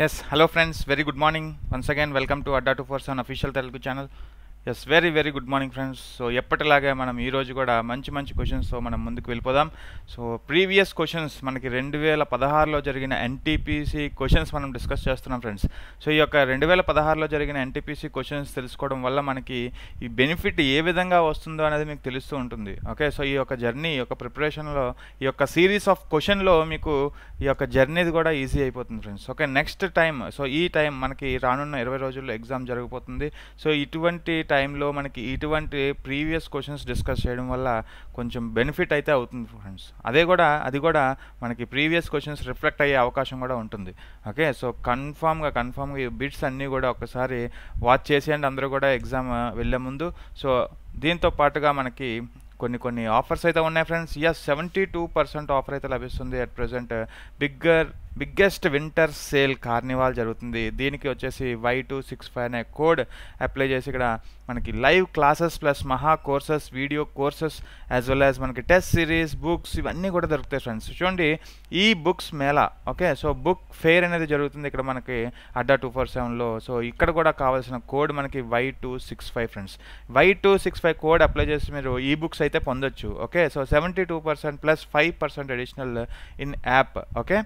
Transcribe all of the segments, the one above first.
Yes, hello friends, very good morning. Once again, welcome to Adda247 official Telugu channel. Yes very very good morning friends so ఎప్పటిలాగే మనం ఈరోజు కూడా మంచి మంచి క్వశ్చన్స్తో మనం ముందుకు వెళ్ళిపోదాం సో ప్రీవియస్ క్వశ్చన్స్ మనకి రెండు వేల పదహారులో జరిగిన ఎన్టీపీసీ క్వశ్చన్స్ మనం డిస్కస్ చేస్తున్నాం ఫ్రెండ్స్ సో ఈ యొక్క రెండు వేల పదహారులో జరిగిన ఎన్టీపీసీ క్వశ్చన్స్ తెలుసుకోవడం వల్ల మనకి ఈ బెనిఫిట్ ఏ విధంగా వస్తుందో అనేది మీకు తెలుస్తూ ఉంటుంది ఓకే సో ఈ యొక్క జర్నీ ఈ యొక్క ప్రిపరేషన్లో ఈ యొక్క సిరీస్ ఆఫ్ క్వశ్చన్లో మీకు ఈ యొక్క జర్నీది కూడా ఈజీ అయిపోతుంది friends okay next time so ఈ టైం మనకి రానున్న ఇరవై రోజుల్లో ఎగ్జామ్ జరగబోతుంది సో ఇటువంటి టైం టైంలో మనకి ఇటువంటి ప్రీవియస్ క్వశ్చన్స్ డిస్కస్ చేయడం వల్ల కొంచెం బెనిఫిట్ అయితే అవుతుంది ఫ్రెండ్స్ అదే కూడా అది కూడా మనకి ప్రీవియస్ క్వశ్చన్స్ రిఫ్లెక్ట్ అయ్యే అవకాశం కూడా ఉంటుంది ఓకే సో కన్ఫామ్గా కన్ఫామ్గా ఈ బిట్స్ అన్నీ కూడా ఒకసారి వాచ్ చేసేయండి అందరూ కూడా ఎగ్జామ్ వెళ్ళే ముందు సో దీంతో పాటుగా మనకి కొన్ని కొన్ని ఆఫర్స్ అయితే ఉన్నాయి friends yes seventy two percent offer అయితే లభిస్తుంది at present bigger biggest winter sale carnival జరుగుతుంది దీనికి వచ్చేసి వై టూ సిక్స్ ఫైవ్ అనే కోడ్ అప్లై చేసి ఇక్కడ మనకి live classes plus Maha courses video courses as well as మనకి టెస్ట్ సిరీస్ బుక్స్ ఇవన్నీ కూడా దొరుకుతాయి ఫ్రెండ్స్ చూడండి ఈ books mela okay so book fair అనేది జరుగుతుంది ఇక్కడ మనకి అడ్డా టూ ఫోర్ సెవెన్లో సో ఇక్కడ కూడా కావాల్సిన కోడ్ మనకి Y two six five friends Y two six five code apply చేసి మీరు ఈ బుక్స్ అయితే పొందొచ్చు okay so seventy two percent plus five percent additional in app okay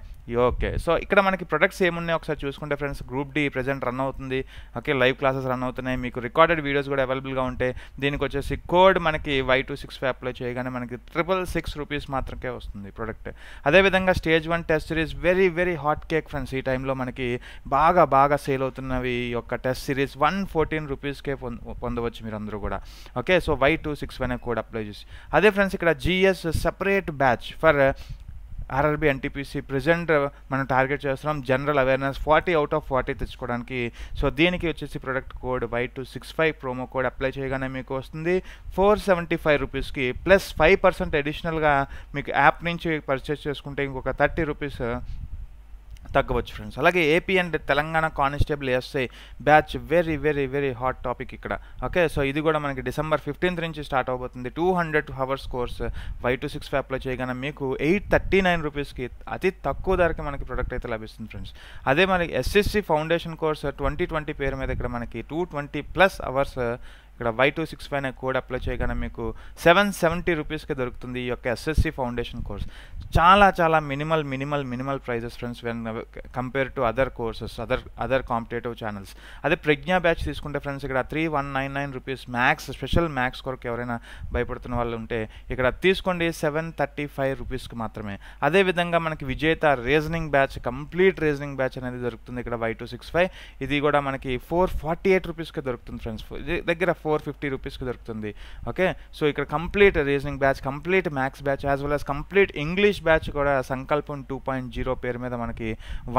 okay so ఇక్కడ మనకి ప్రొడక్ట్స్ ఏమున్నాయి ఒకసారి చూసుకుంటే friends group D present run అవుతుంది ఓకే లైవ్ క్లాసెస్ రన్ అవుతున్నాయి మీకు రికార్డెడ్ వీడియోస్ కూడా అవైలబుల్గా ఉంటాయి దీనికి వచ్చేసి కోడ్ మనకి Y two six five apply చేయగానే మనకి ట్రిపుల్ సిక్స్ రూపీస్ మాత్రమే వస్తుంది ప్రొడక్ట్ అదేవిధంగా stage one test series very very hot cake friends ఈ టైంలో మనకి బాగా బాగా సేల్ అవుతున్నవి ఈ యొక్క టెస్ట్ సిరీస్ వన్ ఫోర్టీన్ రూపీస్కే పొందవచ్చు మీరు అందరూ కూడా okay so Y two six one code apply చేసి అదే ఫ్రెండ్స్ ఇక్కడ GS separate batch for RRB NTPC present మనం టార్గెట్ చేస్తున్నాం general awareness forty out of forty తెచ్చుకోవడానికి సో దీనికి వచ్చేసి product code Y two six five promo code apply చేయగానే మీకు వస్తుంది ఫోర్ సెవెంటీ ఫైవ్ రూపీస్కి ప్లస్ ఫైవ్ పర్సెంట్ అడిషనల్గా మీకు యాప్ నుంచి పర్చేస్ చేసుకుంటే ఇంకొక థర్టీ రూపీస్ తగ్గవచ్చు ఫ్రెండ్స్ అలాగే AP and Telangana constable SI batch very very very hot topic ఇక్కడ ఓకే సో ఇది కూడా మనకి డిసెంబర్ ఫిఫ్టీన్త్ నుంచి స్టార్ట్ అవబోతుంది two hundred hours course Y to six ఫ్యాప్లో చేయగానే మీకు ఎయిట్ థర్టీ నైన్ రూపీస్కి అతి తక్కువ ధరకి మనకి ప్రొడక్ట్ అయితే లభిస్తుంది ఫ్రెండ్స్ అదే మనకి SSC foundation course twenty twenty పేరు మీద ఇక్కడ మనకి టూ ట్వంటీ ప్లస్ అవర్స్ ఇక్కడ వై టూ సిక్స్ ఫైవ్ అనే కోడ్ అప్లై చేయగానే మీకు సెవెన్ సెవెంటీ రూపీస్కి దొరుకుతుంది ఈ యొక్క ఎస్ఎస్సి ఫౌండేషన్ కోర్స్ చాలా చాలా minimal minimal minimal prices friends when compare to other courses other other competitive channels అదే ప్రజ్ఞా బ్యాచ్ తీసుకుంటే ఫ్రెండ్స్ ఇక్కడ three one nine nine rupees maths special maths కొరకు ఎవరైనా భయపడుతున్న వాళ్ళు ఉంటే ఇక్కడ తీసుకోండి సెవెన్ థర్టీ ఫైవ్ రూపీస్కి మాత్రమే అదేవిధంగా మనకి Vijetha reasoning batch complete reasoning batch అనేది దొరుకుతుంది ఇక్కడ వై టూ సిక్స్ ఫైవ్ ఇది కూడా మనకి ఫోర్ ఫార్టీ ఎయిట్ రూపీస్కి దొరుకుతుంది ఫ్రెండ్స్ దగ్గర ఫోర్ ఫిఫ్టీ రూపీస్కి దొరుకుతుంది ఓకే సో ఇక్కడ complete reasoning batch complete maths batch as well as complete English batch కూడా సంకల్పం టూ పాయింట్ జీరో పేరు మీద మనకి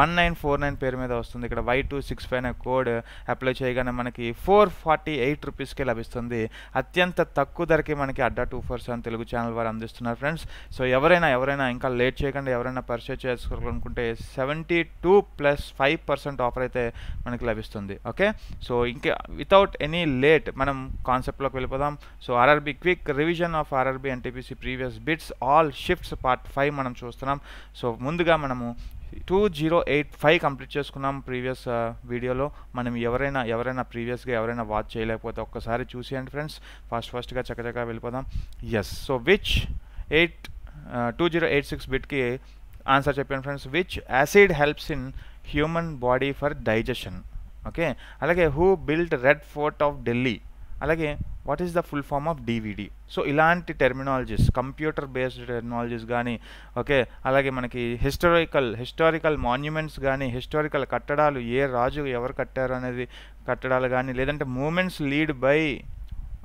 వన్ నైన్ ఫోర్ నైన్ పేరు మీద వస్తుంది ఇక్కడ వై టూ సిక్స్ ఫైవ్ అనే కోడ్ అప్లై చేయగానే మనకి ఫోర్ ఫార్టీ ఎయిట్ రూపీస్కే లభిస్తుంది అత్యంత తక్కువ ధరకి మనకి Adda two four seven Telugu channel వారు అందిస్తున్నారు ఫ్రెండ్స్ సో ఎవరైనా ఎవరైనా ఇంకా లేట్ చేయకుండా ఎవరైనా పర్చేజ్ చేసుకోవాలనుకుంటే seventy two plus five percent offer అయితే మనకి లభిస్తుంది ఓకే సో ఇంకా వితౌట్ ఎనీ లేట్ మనం మనం కాన్సెప్ట్లోకి వెళ్ళిపోదాం so RRB quick revision of RRB and TPC previous bits all shifts part five మనం చూస్తున్నాం సో ముందుగా మనము two zero eight five complete చేసుకున్నాం ప్రీవియస్ వీడియోలో uh, మనం ఎవరైనా ఎవరైనా ప్రీవియస్గా ఎవరైనా వాచ్ చేయలేకపోతే ఒక్కసారి చూసేయండి ఫ్రెండ్స్ ఫస్ట్ ఫస్ట్గా చక్కచక్క వెళ్ళిపోదాం yes so which eight two zero eight six బిట్కి ఆన్సర్ చెప్పాను friends which acid helps in human body for digestion okay అలాగే who build Red Fort of Delhi అలాగే what is the full form of DVD so ఇలాంటి terminologies computer based terminologies కానీ okay అలాగే మనకి historical historical monuments కానీ historical కట్టడాలు ఏ రాజు ఎవరు కట్టారు అనేది కట్టడాలు కానీ లేదంటే మూమెంట్స్ లీడ్ బై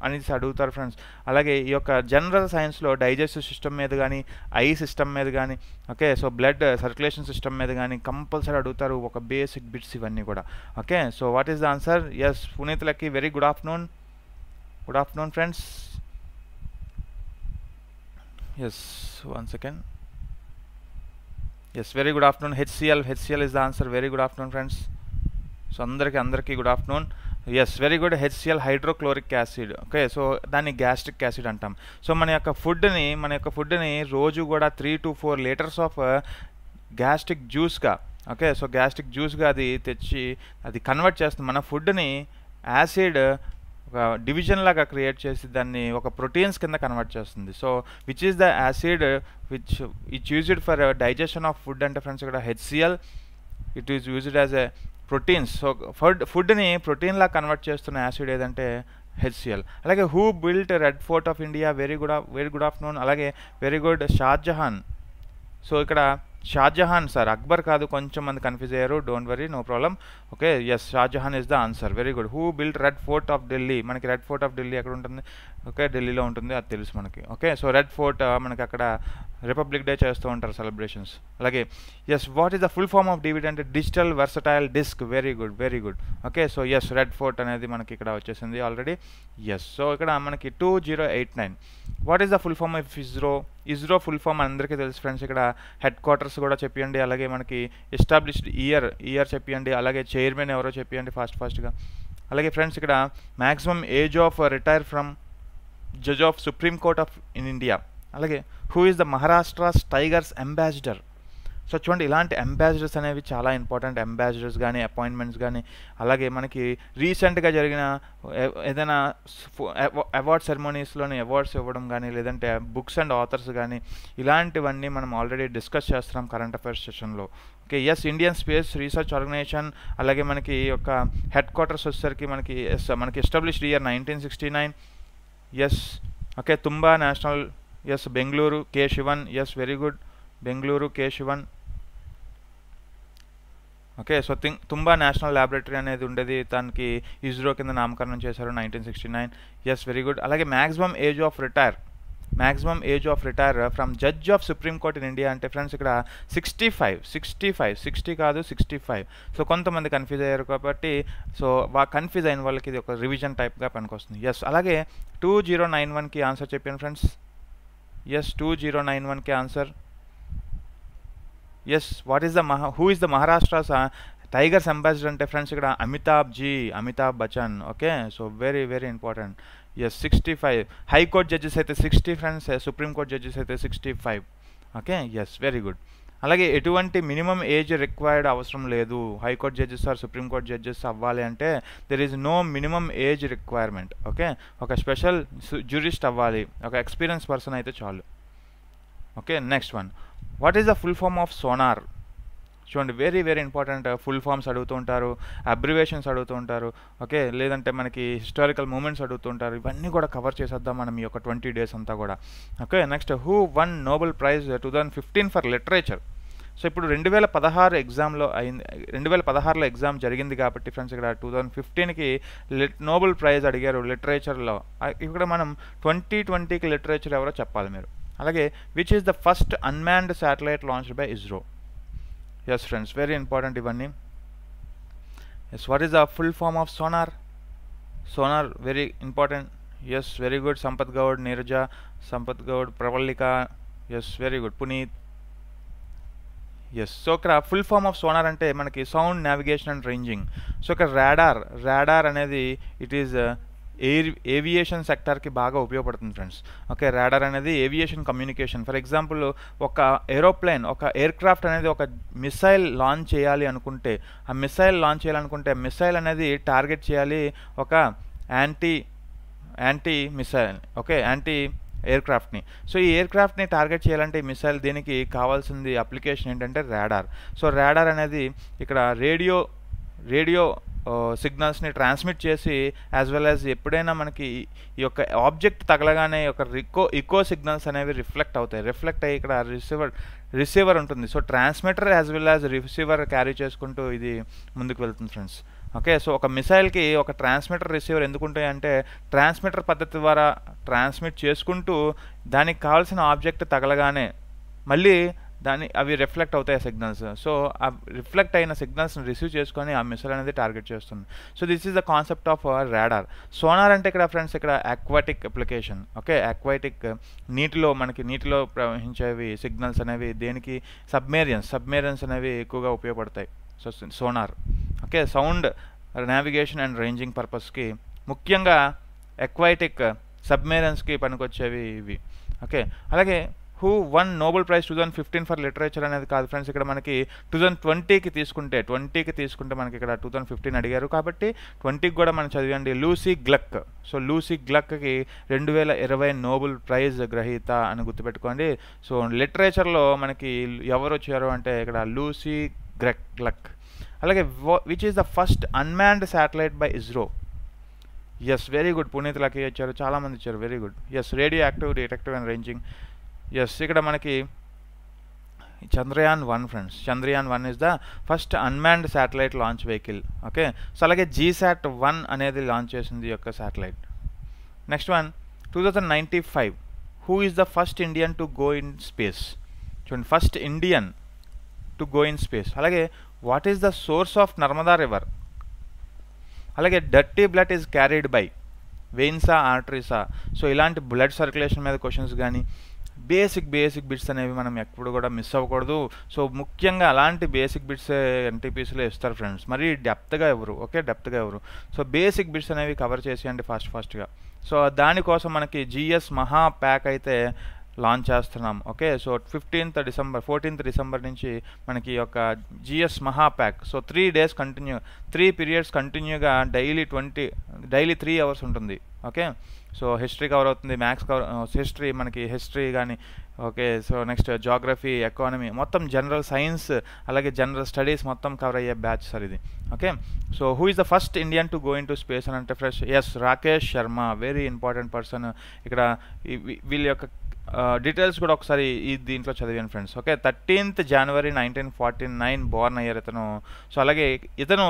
అనేసి అడుగుతారు ఫ్రెండ్స్ అలాగే ఈ యొక్క జనరల్ సైన్స్లో డైజెస్టివ్ సిస్టమ్ మీద కానీ ఐ సిస్టమ్ మీద కానీ okay so blood circulation system మీద కానీ కంపల్సరీ అడుగుతారు ఒక బేసిక్ బిట్స్ ఇవన్నీ కూడా okay so what is the answer yes పునీతులకి very good afternoon good afternoon friends yes one second yes very good afternoon HCL HCL is the answer very good afternoon friends so అందరికీ అందరికీ good afternoon yes very good HCL hydrochloric acid okay so దాన్ని gastric acid అంటాం so మన యొక్క ఫుడ్ని మన యొక్క ఫుడ్ని రోజు కూడా three to four litres of gastric జ్యూస్గా ఓకే సో గ్యాస్ట్రిక్ జ్యూస్గా అది తెచ్చి అది కన్వర్ట్ చేస్తుంది మన ఫుడ్ని యాసిడ్ ఒక డివిజన్ లాగా క్రియేట్ చేసి దాన్ని ఒక ప్రోటీన్స్ కింద కన్వర్ట్ చేస్తుంది so which is the acid which it used for digestion of food అంటే ఫ్రెండ్స్ ఇక్కడ HCL it is used as a proteins so food ఫుడ్ని ప్రోటీన్ లాగా కన్వర్ట్ చేస్తున్న యాసిడ్ ఏదంటే హెచ్సిఎల్ అలాగే who built Red Fort of India very good very good afternoon అలాగే very good Shahjahan so ఇక్కడ Shahjahan sir Akbar కాదు కొంచెం మంది కన్ఫ్యూజ్ అయ్యారు don't worry no problem okay yes Shahjahan is the answer very good who build Red Fort of Delhi మనకి Red Fort of Delhi ఎక్కడ ఉంటుంది okay ఢిల్లీలో ఉంటుంది అది తెలుసు మనకి ఓకే సో రెడ్ ఫోర్ట్ మనకి అక్కడ రిపబ్లిక్ డే చేస్తూ ఉంటారు సెలబ్రేషన్స్ అలాగే yes what is the full form of DVD అంటే digital versatile disc very good very good okay so yes Red Fort అనేది మనకి ఇక్కడ వచ్చేసింది ఆల్రెడీ ఎస్ సో ఇక్కడ మనకి two zero eight nine what is the full form of ISRO ISRO full form అందరికీ తెలుసు friends ఇక్కడ హెడ్ క్వార్టర్స్ కూడా చెప్పండి అలాగే మనకి ఎస్టాబ్లిష్డ్ ఇయర్ ఇయర్ చెప్పియండి అలాగే చైర్మన్ ఎవరో చెప్పండి ఫాస్ట్ ఫాస్ట్గా అలాగే ఫ్రెండ్స్ ఇక్కడ maximum age of retire from judge of Supreme Court of in India అలాగే who is the Maharashtra tigers ambassador so చూడండి ఇలాంటి అంబాసిడర్స్ అనేవి చాలా ఇంపార్టెంట్ అంబాసిడర్స్ కానీ అపాయింట్మెంట్స్ కానీ అలాగే మనకి రీసెంట్గా జరిగిన ఏదైనా అవార్డ్ సెరమోనీస్లోని అవార్డ్స్ ఇవ్వడం కానీ లేదంటే బుక్స్ అండ్ ఆథర్స్ కానీ ఇలాంటివన్నీ మనం ఆల్రెడీ డిస్కస్ చేస్తున్నాం కరెంట్ అఫైర్స్ సెషన్లో okay yes Indian Space Research Organisation అలాగే మనకి యొక్క హెడ్ క్వార్టర్స్ వచ్చేసరికి మనకి ఎస్ మనకి established year nineteen sixty nine yes okay Thumba national yes Bengaluru K Sivan yes very good Bengaluru K Sivan okay so thing Thumba national laboratory అనేది ఉండేది తనకి ఇస్రో కింద నామకరణం చేశారు nineteen sixty nine yes very good అలాగే maximum age of retire maximum age of retire from judge of Supreme Court in India అంటే friends ఇక్కడ sixty five sixty five sixty కాదు సిక్స్టీ ఫైవ్ సో కొంతమంది confuse అయ్యారు కాబట్టి so వా confuse అయిన వాళ్ళకి ఇది ఒక రివిజన్ టైప్గా పనికొస్తుంది ఎస్ అలాగే టూ జీరో నైన్ వన్కి ఆన్సర్ చెప్పాను friends yes two zero nine వన్కి answer yes what is the Maha who is the Maharashtra tigers ambassador అంటే ఫ్రెండ్స్ ఇక్కడ Amitabh ji Amitabh Bachchan okay so very very important yes sixty five high court judges అయితే sixty friends Supreme Court judges అయితే sixty five okay yes very good అలాగే ఎటువంటి minimum age required అవసరం లేదు high court judges or supreme court judges అవ్వాలి అంటే there is no minimum age requirement okay ఒక special jurist అవ్వాలి ఒక ఎక్స్పీరియన్స్ పర్సన్ అయితే చాలు okay next one what is the full form of SONAR చూడండి very very important full forms అడుగుతుంటారు abbreviations అడుగుతుంటారు ఓకే లేదంటే మనకి హిస్టారికల్ మూమెంట్స్ అడుగుతుంటారు ఇవన్నీ కూడా కవర్ చేసేద్దాం మనం ఈ యొక్క ట్వంటీ డేస్ అంతా కూడా okay next who won Nobel praise two thousand fifteen for literature so ఇప్పుడు రెండు వేల పదహారు ఎగ్జామ్లో అయింది రెండు వేల పదహారులో ఎగ్జామ్ జరిగింది కాబట్టి ఫ్రెండ్స్ ఇక్కడ టూ థౌజండ్ ఫిఫ్టీన్కి లిట్ నోబెల్ ప్రైజ్ అడిగారు లిటరేచర్లో ఇక్కడ మనం ట్వంటీ ట్వంటీకి లిటరేచర్ ఎవరో చెప్పాలి మీరు అలాగే which is the first unmanned satellite launched by ISRO yes friends very important ఇవన్నీ yes what is the full form of sonar sonar very important yes very good Sampath Goud Neeraja Sampath Goud Pravallika yes very good Puneeth yes so ఇక్కడ full form of sonar అంటే మనకి sound navigation and ranging so ఇక్కడ radar radar అనేది it is air aviation సెక్టార్కి బాగా ఉపయోగపడుతుంది friends okay radar అనేది aviation communication for example ఒక ఏరోప్లేన్ ఒక ఎయిర్క్రాఫ్ట్ అనేది ఒక మిసైల్ లాంచ్ చేయాలి అనుకుంటే ఆ మిసైల్ లాంచ్ చేయాలనుకుంటే మిసైల్ అనేది టార్గెట్ చేయాలి ఒక anti anti missile okay anti air క్రాఫ్ట్ని సో ఈ ఎయిర్ క్రాఫ్ట్ని టార్గెట్ చేయాలంటే ఈ మిసైల్ దీనికి కావాల్సింది అప్లికేషన్ ఏంటంటే రాడార్ సో రాడార్ అనేది ఇక్కడ రేడియో రేడియో సిగ్నల్స్ని ట్రాన్స్మిట్ చేసి యాజ్ వెల్ యాజ్ ఎప్పుడైనా మనకి ఈ యొక్క ఆబ్జెక్ట్ తగలగానే యొక్క రికో ఇకో సిగ్నల్స్ అనేవి రిఫ్లెక్ట్ అవుతాయి రిఫ్లెక్ట్ అయ్యి ఇక్కడ రిసీవర్ రిసీవర్ ఉంటుంది so transmitter as well as receiver carry చేసుకుంటూ ఇది ముందుకు వెళ్తుంది ఫ్రెండ్స్ ఓకే సో ఒక మిసైల్కి ఒక ట్రాన్స్మిటర్ రిసీవర్ ఎందుకుంటాయి అంటే ట్రాన్స్మిటర్ పద్ధతి ద్వారా ట్రాన్స్మిట్ చేసుకుంటూ దానికి కావాల్సిన ఆబ్జెక్ట్ తగలగానే మళ్ళీ దాని అవి రిఫ్లెక్ట్ అవుతాయి సిగ్నల్స్ సో ఆ రిఫ్లెక్ట్ అయిన సిగ్నల్స్ని రిసీవ్ చేసుకొని ఆ మిసైల్ అనేది టార్గెట్ చేస్తుంది so this is the concept of radar sonar అంటే ఇక్కడ ఫ్రెండ్స్ ఇక్కడ అక్వాటిక్ అప్లికేషన్ ఓకే అక్వాటిక్ నీటిలో మనకి నీటిలో ప్రవహించేవి సిగ్నల్స్ అనేవి దేనికి సబ్మేరియన్స్ సబ్మేరియన్స్ అనేవి ఎక్కువగా ఉపయోగపడతాయి so sonar okay sound navigation and ranging పర్పస్కి ముఖ్యంగా అక్వాటిక్ సబ్మేరియన్స్కి పనికొచ్చేవి ఇవి ఓకే అలాగే who won Nobel praise two thousand fifteen for literature అనేది కాదు ఫ్రెండ్స్ ఇక్కడ మనకి టూ థౌసండ్ ట్వంటీకి తీసుకుంటే ట్వంటీకి తీసుకుంటే మనకి ఇక్కడ టూ థౌసండ్ ఫిఫ్టీన్ అడిగారు కాబట్టి ట్వంటీకి కూడా మనం చదివండి లూసీ గ్లక్ సో లూసీ గ్లక్కి రెండు వేల ఇరవై నోబెల్ ప్రైజ్ గ్రహీత అని గుర్తుపెట్టుకోండి సో లిటరేచర్లో మనకి ఎవరు వచ్చారు అంటే ఇక్కడ లూసీ గ్రెక్ గ్లక్ అలాగే which is the first unmanned satellite by ISRO yes very good Puneeth లకి వచ్చారు చాలామంది వచ్చారు very good yes radio active detective and ranging yes ఇక్కడ మనకి Chandrayaan one friends Chandrayaan one is the first unmanned satellite launch vehicle okay so అలాగే GSAT one అనేది launch చేసింది యొక్క satellite next one two thousand ninety five who is the first Indian to go in space చూడండి first Indian to go in space అలాగే what is the source of Narmada river అలాగే dirty blood is carried by వెయిన్సా ఆర్టరీసా so ఇలాంటి blood circulation మీద questions కానీ basic basic bits అనేవి మనం ఎప్పుడు కూడా మిస్ అవ్వకూడదు సో ముఖ్యంగా అలాంటి బేసిక్ బిట్స్ ఎన్టీపీసీలో ఇస్తారు ఫ్రెండ్స్ మరీ డెప్త్గా ఎవరు ఓకే డెప్త్గా ఎవరు సో బేసిక్ బిట్స్ అనేవి కవర్ చేసేయండి ఫాస్ట్ ఫాస్ట్గా సో దానికోసం మనకి జిఎస్ మహా ప్యాక్ అయితే లాంచ్ చేస్తున్నాం okay so fifteenth December fourteenth December నుంచి మనకి యొక్క GS Maha pack so three days continue three periods కంటిన్యూగా daily twenty daily three hours ఉంటుంది ఓకే సో హిస్టరీ కవర్ అవుతుంది మ్యాథ్స్ కవర్ హిస్టరీ మనకి హిస్టరీ కానీ okay so next geography economy మొత్తం general science అలాగే జనరల్ స్టడీస్ మొత్తం కవర్ అయ్యే batch sir ఇది okay so who is the first Indian to go into space అని అంటే fresh yes Rakesh Sharma very important person ఇక్కడ వీళ్ళ యొక్క డీటెయిల్స్ కూడా ఒకసారి ఈ దీంట్లో చదివాను friends okay thirteenth January nineteen forty nine born అయ్యారు ఇతను సో అలాగే ఇతను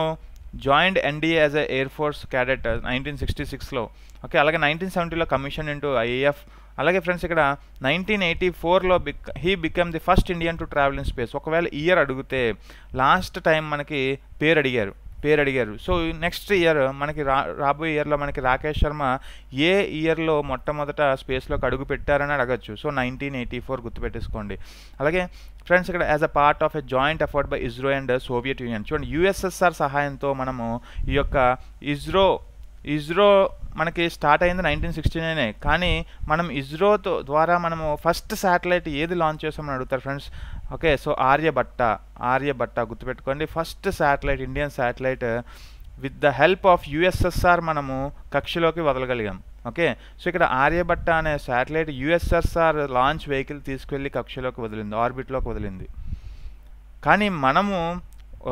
joint NDA as air force cadet nineteen sixty సిక్స్లో ఓకే అలాగే నైన్టీన్ సెవెంటీలో కమిషన్ ఇంటూ ఐఏఎఫ్ అలాగే ఫ్రెండ్స్ ఇక్కడ నైన్టీన్ ఎయిటీ ఫోర్లో బిక్ he become the first Indian to travel in space ఒకవేళ ఇయర్ అడిగితే లాస్ట్ టైం మనకి పేరు అడిగారు పేరు అడిగారు సో నెక్స్ట్ ఇయర్ మనకి రా రాబోయే ఇయర్లో మనకి రాకేష్ శర్మ ఏ ఇయర్లో మొట్టమొదట స్పేస్లోకి అడుగు పెట్టారని అడగచ్చు సో నైన్టీన్ ఎయిటీ ఫోర్ గుర్తుపెట్టేసుకోండి అలాగే ఫ్రెండ్స్ ఇక్కడ as a part of a joint effort by ISRO and Soviet Union చూడండి యూఎస్ఎస్ఆర్ సహాయంతో మనము ఈ యొక్క ఇజ్రో ఇజ్రో మనకి స్టార్ట్ అయింది నైన్టీన్ సిక్స్టీ నైనే కానీ మనం ఇజ్రోతో ద్వారా మనము ఫస్ట్ శాటిలైట్ ఏది లాంచ్ చేసామని అడుగుతారు friends okay so Aryabhata Aryabhata గుర్తుపెట్టుకోండి first satellite Indian satellite with the help of USSR మనము కక్షలోకి వదలగలిగాం ఓకే సో ఇక్కడ ఆర్యభట్ట అనే శాటిలైట్ యుఎస్ఎస్ఆర్ లాంచ్ వెహికల్ తీసుకెళ్ళి కక్షలోకి వదిలింది ఆర్బిట్లోకి వదిలింది కానీ మనము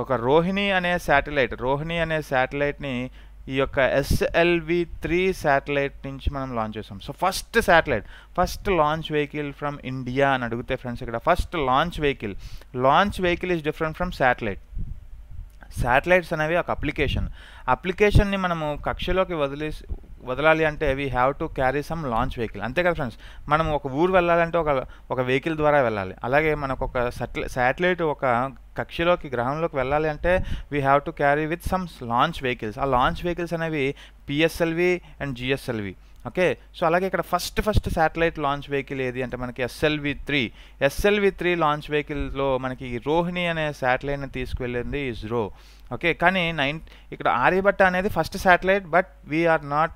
ఒక రోహిణి అనే శాటిలైట్ రోహిణి అనే శాటిలైట్ని ఈ యొక్క ఎస్ఎల్వి త్రీ శాటిలైట్ నుంచి మనం లాంచ్ చేసాం so first satellite first launch vehicle from India అని అడిగితే ఫ్రెండ్స్ ఇక్కడ first launch vehicle launch vehicle is different from satellite satellites అనేవి ఒక అప్లికేషన్ అప్లికేషన్ని మనము కక్షలోకి వదిలేసి వదలాలి అంటే we have to carry some launch vehicle అంతే కదా ఫ్రెండ్స్ మనం ఒక ఊరు వెళ్ళాలంటే ఒక ఒక వెహికల్ ద్వారా వెళ్ళాలి అలాగే మనకు ఒక శాటిలైట్ ఒక కక్షలోకి గ్రహంలోకి వెళ్ళాలి అంటే we have to carry with some launch vehicles ఆ లాంచ్ వెహికల్స్ అనేవి PSLV and GSLV okay so అలాగే ఇక్కడ first first satellite launch vehicle ఏది అంటే మనకి SLV three SLV three launch వెహికల్లో మనకి రోహిణి అనే శాటిలైట్ని తీసుకువెళ్ళింది ఇస్రో ఓకే కానీ నైన్ ఇక్కడ ఆర్యభట్ట అనేది first satellite but we are not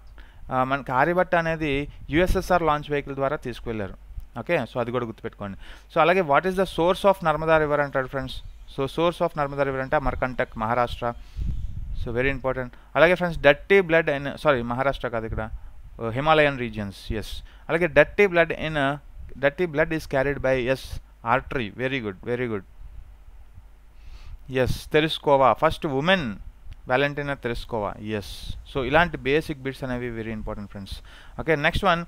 మనకి ఆర్యభట్ట అనేది యుఎస్ఎస్ఆర్ లాంచ్ వెహికల్ ద్వారా తీసుకువెళ్ళారు ఓకే సో అది కూడా గుర్తుపెట్టుకోండి సో అలాగే what is the source of Narmada river అంటారు friends so source of Narmada river అంటే Markantak Maharashtra so very important అలాగే friends dirty blood in sorry Maharashtra కాదు ఇక్కడ హిమాలయన్ రీజియన్స్ ఎస్ అలాగే dirty blood in dirty blood is carried by yes artery very good very good yes తెలుసుకోవా first women Valentina తెలుసుకోవా yes so ఇలాంటి basic bits అనేవి very important friends okay next one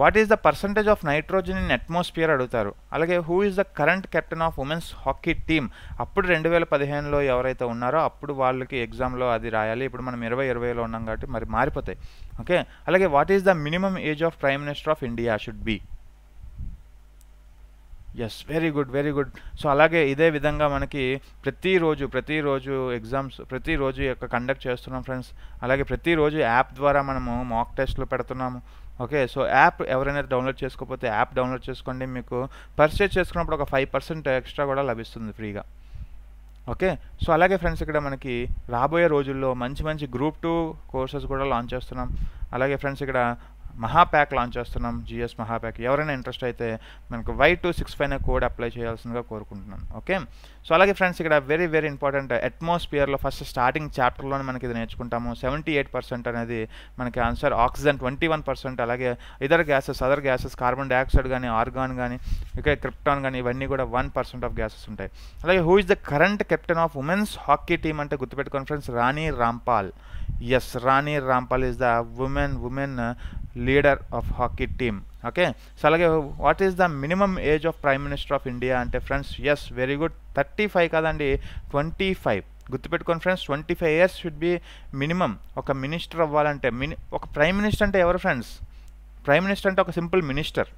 what is the percentage of nitrogen in atmosphere అడుగుతారు అలాగే who is the current captain of women's hockey team అప్పుడు రెండు వేల పదిహేనులో ఎవరైతే ఉన్నారో అప్పుడు వాళ్ళకి ఎగ్జామ్లో అది రాయాలి ఇప్పుడు మనం ఇరవై ఇరవైలో ఉన్నాం కాబట్టి మరి మారిపోతాయి ఓకే అలాగే what is the minimum age of prime minister of India should be yes very good very good so అలాగే ఇదే విధంగా మనకి ప్రతిరోజు ప్రతిరోజు ఎగ్జామ్స్ ప్రతిరోజు యొక్క కండక్ట్ చేస్తున్నాం ఫ్రెండ్స్ అలాగే ప్రతిరోజు యాప్ ద్వారా మనము మాక్ టెస్ట్లు పెడుతున్నాము ఓకే సో యాప్ ఎవరైనా డౌన్లోడ్ చేసుకోకపోతే యాప్ డౌన్లోడ్ చేసుకోండి మీకు పర్చేజ్ చేసుకున్నప్పుడు ఒక ఫైవ్ పర్సెంట్ ఎక్స్ట్రా కూడా లభిస్తుంది ఫ్రీగా ఓకే సో అలాగే ఫ్రెండ్స్ ఇక్కడ మనకి రాబోయే రోజుల్లో మంచి మంచి గ్రూప్ టూ కోర్సెస్ కూడా లాంచ్ చేస్తున్నాం అలాగే ఫ్రెండ్స్ ఇక్కడ మహాప్యాక్ లాంచ్ చేస్తున్నాం జిఎస్ మహాప్యాక్ ఎవరైనా ఇంట్రెస్ట్ అయితే మనకు Y two six five code apply చేయాల్సిందిగా కోరుకుంటున్నాను ఓకే సో అలాగే ఫ్రెండ్స్ ఇక్కడ వెరీ వెరీ ఇంపార్టెంట్ అట్మాస్ఫియర్లో ఫస్ట్ స్టార్టింగ్ చాప్టర్లోనే మనకి ఇది నేర్చుకుంటాము సెవెంటీ ఎయిట్ పర్సెంట్ అనేది మనకి answer oxygen twenty one percent అలాగే ఇతర gases other gases carbon dioxide కానీ ఆర్గాన్ కానీ ఇక క్రిప్టాన్ కానీ ఇవన్నీ కూడా వన్ పర్సెంట్ ఆఫ్ గ్యాసెస్ ఉంటాయి అలాగే who is the current captain of women's hockey team అంటే గుర్తుపెట్టుకోండి friends Rani Rampal yes Rani Rampal is the women women leader of hockey team okay so అలాగే what is the minimum age of prime minister of India అంటే friends yes very good thirty five కాదండి twenty five గుర్తుపెట్టుకోండి friends twenty five years should be minimum ఒక minister అవ్వాలంటే mini ఒక prime minister అంటే ఎవరు friends prime minister అంటే ఒక సింపుల్ మినిస్టర్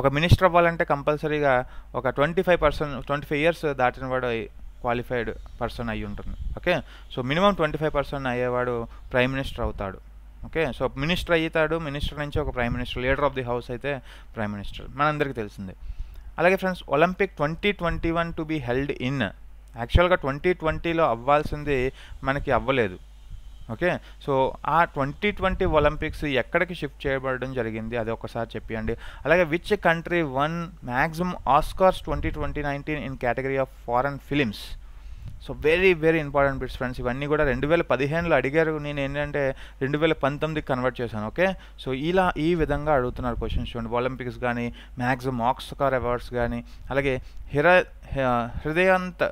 ఒక మినిస్టర్ అవ్వాలంటే కంపల్సరీగా ఒక twenty five percent twenty five years దాటిన వాడు క్వాలిఫైడ్ పర్సన్ అయి ఉంటుంది okay so minimum twenty five percent అయ్యేవాడు ప్రైమ్ మినిస్టర్ అవుతాడు ఓకే సో మినిస్టర్ అవుతాడు మినిస్టర్ నుంచి ఒక prime minister leader of the house అయితే ప్రైమ్ మినిస్టర్ మనందరికీ తెలిసిందే అలాగే friends Olympic twenty twenty one to be held in యాక్చువల్గా ట్వంటీ ట్వంటీలో అవ్వాల్సింది మనకి అవ్వలేదు ఓకే సో ఆ ట్వంటీ ట్వంటీ ఒలింపిక్స్ ఎక్కడికి షిఫ్ట్ చేయబడడం జరిగింది అది ఒకసారి చెప్పండి అలాగే which country won maximum Oscars twenty twenty nineteen in category of foreign films so very very important bits friends ఇవన్నీ కూడా రెండు వేల పదిహేనులో అడిగారు నేను ఏంటంటే రెండు వేల పంతొమ్మిదికి కన్వర్ట్ చేశాను ఓకే సో ఇలా ఈ విధంగా అడుగుతున్నారు క్వశ్చన్స్ చూడండి ఒలింపిక్స్ కానీ మ్యాక్సిమం ఆక్స్కార్ అవార్డ్స్ కానీ అలాగే హిర Hridaynath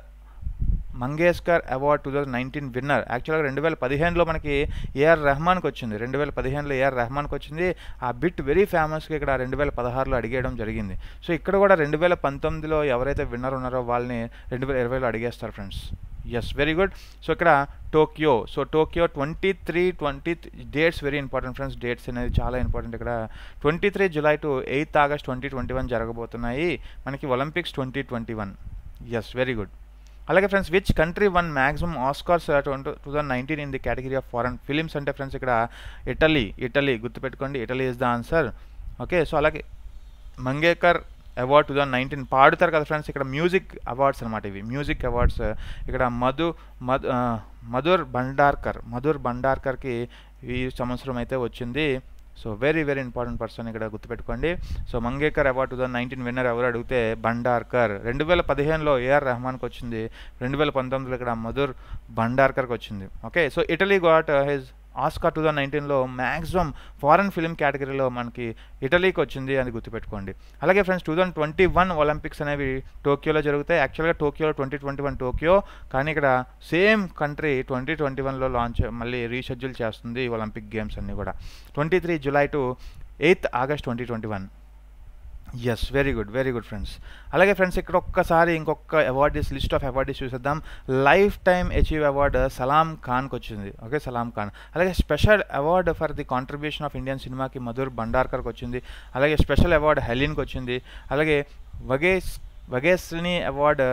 Mangeshkar award two thousand nineteen winner యాక్చువల్గా రెండు వేల పదిహేనులో మనకి ఏఆర్ రెహమాన్కి వచ్చింది రెండు వేల పదిహేనులో ఏఆర్ రెహమాన్కి వచ్చింది ఆ బిట్ వెరీ ఫేమస్గా ఇక్కడ రెండు వేల పదహారులో అడిగేయడం జరిగింది సో ఇక్కడ కూడా రెండు వేల పంతొమ్మిదిలో ఎవరైతే విన్నర్ ఉన్నారో వాళ్ళని రెండు వేల ఇరవైలో అడిగేస్తారు friends yes very good so ఇక్కడ Tokyo so Tokyo twenty three twenty dates very important friends dates అనేది చాలా ఇంపార్టెంట్ ఇక్కడ twenty three July to eighth August twenty twenty one జరగబోతున్నాయి మనకి Olympics twenty twenty one yes very good అలాగే friends which country won maximum Oscars twenty two thousand nineteen in the category of foreign films అంటే friends ఇక్కడ Italy Italy గుర్తుపెట్టుకోండి Italy is the answer okay so అలాగే Mangeshkar award two thousand nineteen పాడుతారు కదా friends ఇక్కడ music awards అనమాట ఇవి music awards ఇక్కడ మధు మధు మధుర్ భండార్కర్ మధుర్ భండార్కర్కి ఈ సంవత్సరం అయితే వచ్చింది so very very important person ఇక్కడ గుర్తుపెట్టుకోండి so Mangeshkar award two thousand nineteen winner ఎవరు అడిగితే భండార్కర్ రెండు వేల పదిహేనులో ఏఆర్ రెహమాన్కి వచ్చింది రెండు వేల పంతొమ్మిదిలో ఇక్కడ మధుర్ భండార్కర్కి వచ్చింది okay so Italy got his Oscar two thousand నైన్టీన్లో మ్యాక్సిమం ఫారెన్ ఫిల్మ్ కేటగిరీలో మనకి ఇటలీకి వచ్చింది అని గుర్తుపెట్టుకోండి అలాగే friends two thousand twenty one Olympics అనేవి టోక్యోలో జరుగుతాయి యాక్చువల్గా టోక్యోలో ట్వంటీ ట్వంటీ వన్ టోక్యో కానీ ఇక్కడ సేమ్ కంట్రీ ట్వంటీ ట్వంటీ వన్లో లాంచ్ మళ్ళీ రీషెడ్యూల్ చేస్తుంది ఒలింపిక్ గేమ్స్ అన్నీ కూడా twenty three July to eighth August twenty twenty one yes very good very good friends అలాగే ఫ్రెండ్స్ ఇక్కడ ఒక్కసారి ఇంకొక అవార్డ్ లిస్ట్ ఆఫ్ అవార్డీస్ చూసేద్దాం life time achieve award Salam ఖాన్కి వచ్చింది ఓకే సలాం ఖాన్ అలాగే special award for the contribution of Indian సినిమాకి మధుర్ భండార్కర్కి వచ్చింది అలాగే స్పెషల్ అవార్డ్ హెలిన్కి వచ్చింది అలాగే వగేస్ వగేశ్రిని అవార్డ్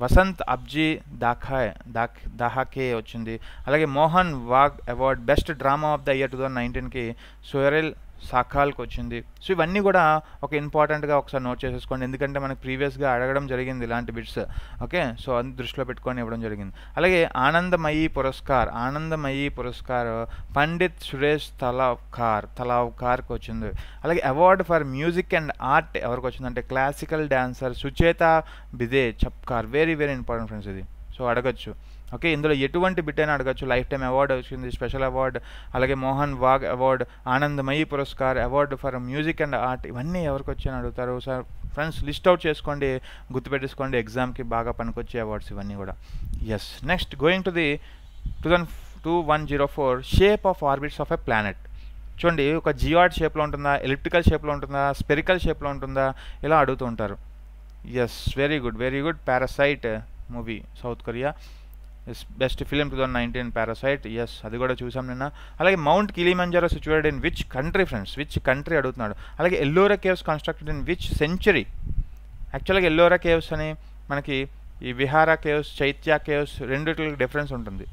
వసంత్ అబ్జీ దాఖాయ్ దాఖ్ దాహాకే వచ్చింది అలాగే Mohan Wagh award best drama of the year two thousand నైన్టీన్కి సోరెల్ శాఖాలకు వచ్చింది సో ఇవన్నీ కూడా ఒక ఇంపార్టెంట్గా ఒకసారి నోట్ చేసేసుకోండి ఎందుకంటే మనకి ప్రీవియస్గా అడగడం జరిగింది ఇలాంటి బిట్స్ ఓకే సో అది దృష్టిలో పెట్టుకొని ఇవ్వడం జరిగింది అలాగే ఆనందమయీ పురస్కార్ ఆనందమయీ పురస్కార్ పండిత్ సురేష్ తలావ్కార్ తలావ్కార్కి వచ్చింది అలాగే award for music and art ఎవరికి వచ్చిందంటే classical dancer Sucheta Bhide Chapekar very very important friends ఇది సో అడగచ్చు ఓకే ఇందులో ఎటువంటి బిట్ అయినా అడగచ్చు లైఫ్ టైం అవార్డు వచ్చింది స్పెషల్ అవార్డు అలాగే Mohan Wagh award Anandamayi Puraskar award for music and art ఇవన్నీ ఎవరికి వచ్చి అడుగుతారు సార్ ఫ్రెండ్స్ లిస్ట్ అవుట్ చేసుకోండి గుర్తుపెట్టేసుకోండి ఎగ్జామ్కి బాగా పనికొచ్చే అవార్డ్స్ ఇవన్నీ కూడా yes next going to the two thousand two one zero four shape of orbits of a planet చూడండి ఒక జియాడ్ షేప్లో ఉంటుందా ఎలిప్టికల్ షేప్లో ఉంటుందా స్పెరికల్ షేప్లో ఉంటుందా ఇలా అడుగుతూ ఉంటారు yes very good very good Parasite movie South Korea yes best film two thousand nineteen Parasite yes అది కూడా చూసాం నిన్న అలాగే Mount Kilimanjaro situated in which country friends which country అడుగుతున్నాడు అలాగే Ellora caves constructed in which century యాక్చువల్గా Ellora caves అని మనకి ఈ విహార కేవ్స్ చైత్య కేవ్స్ రెండిట్లకి డిఫరెన్స్ ఉంటుంది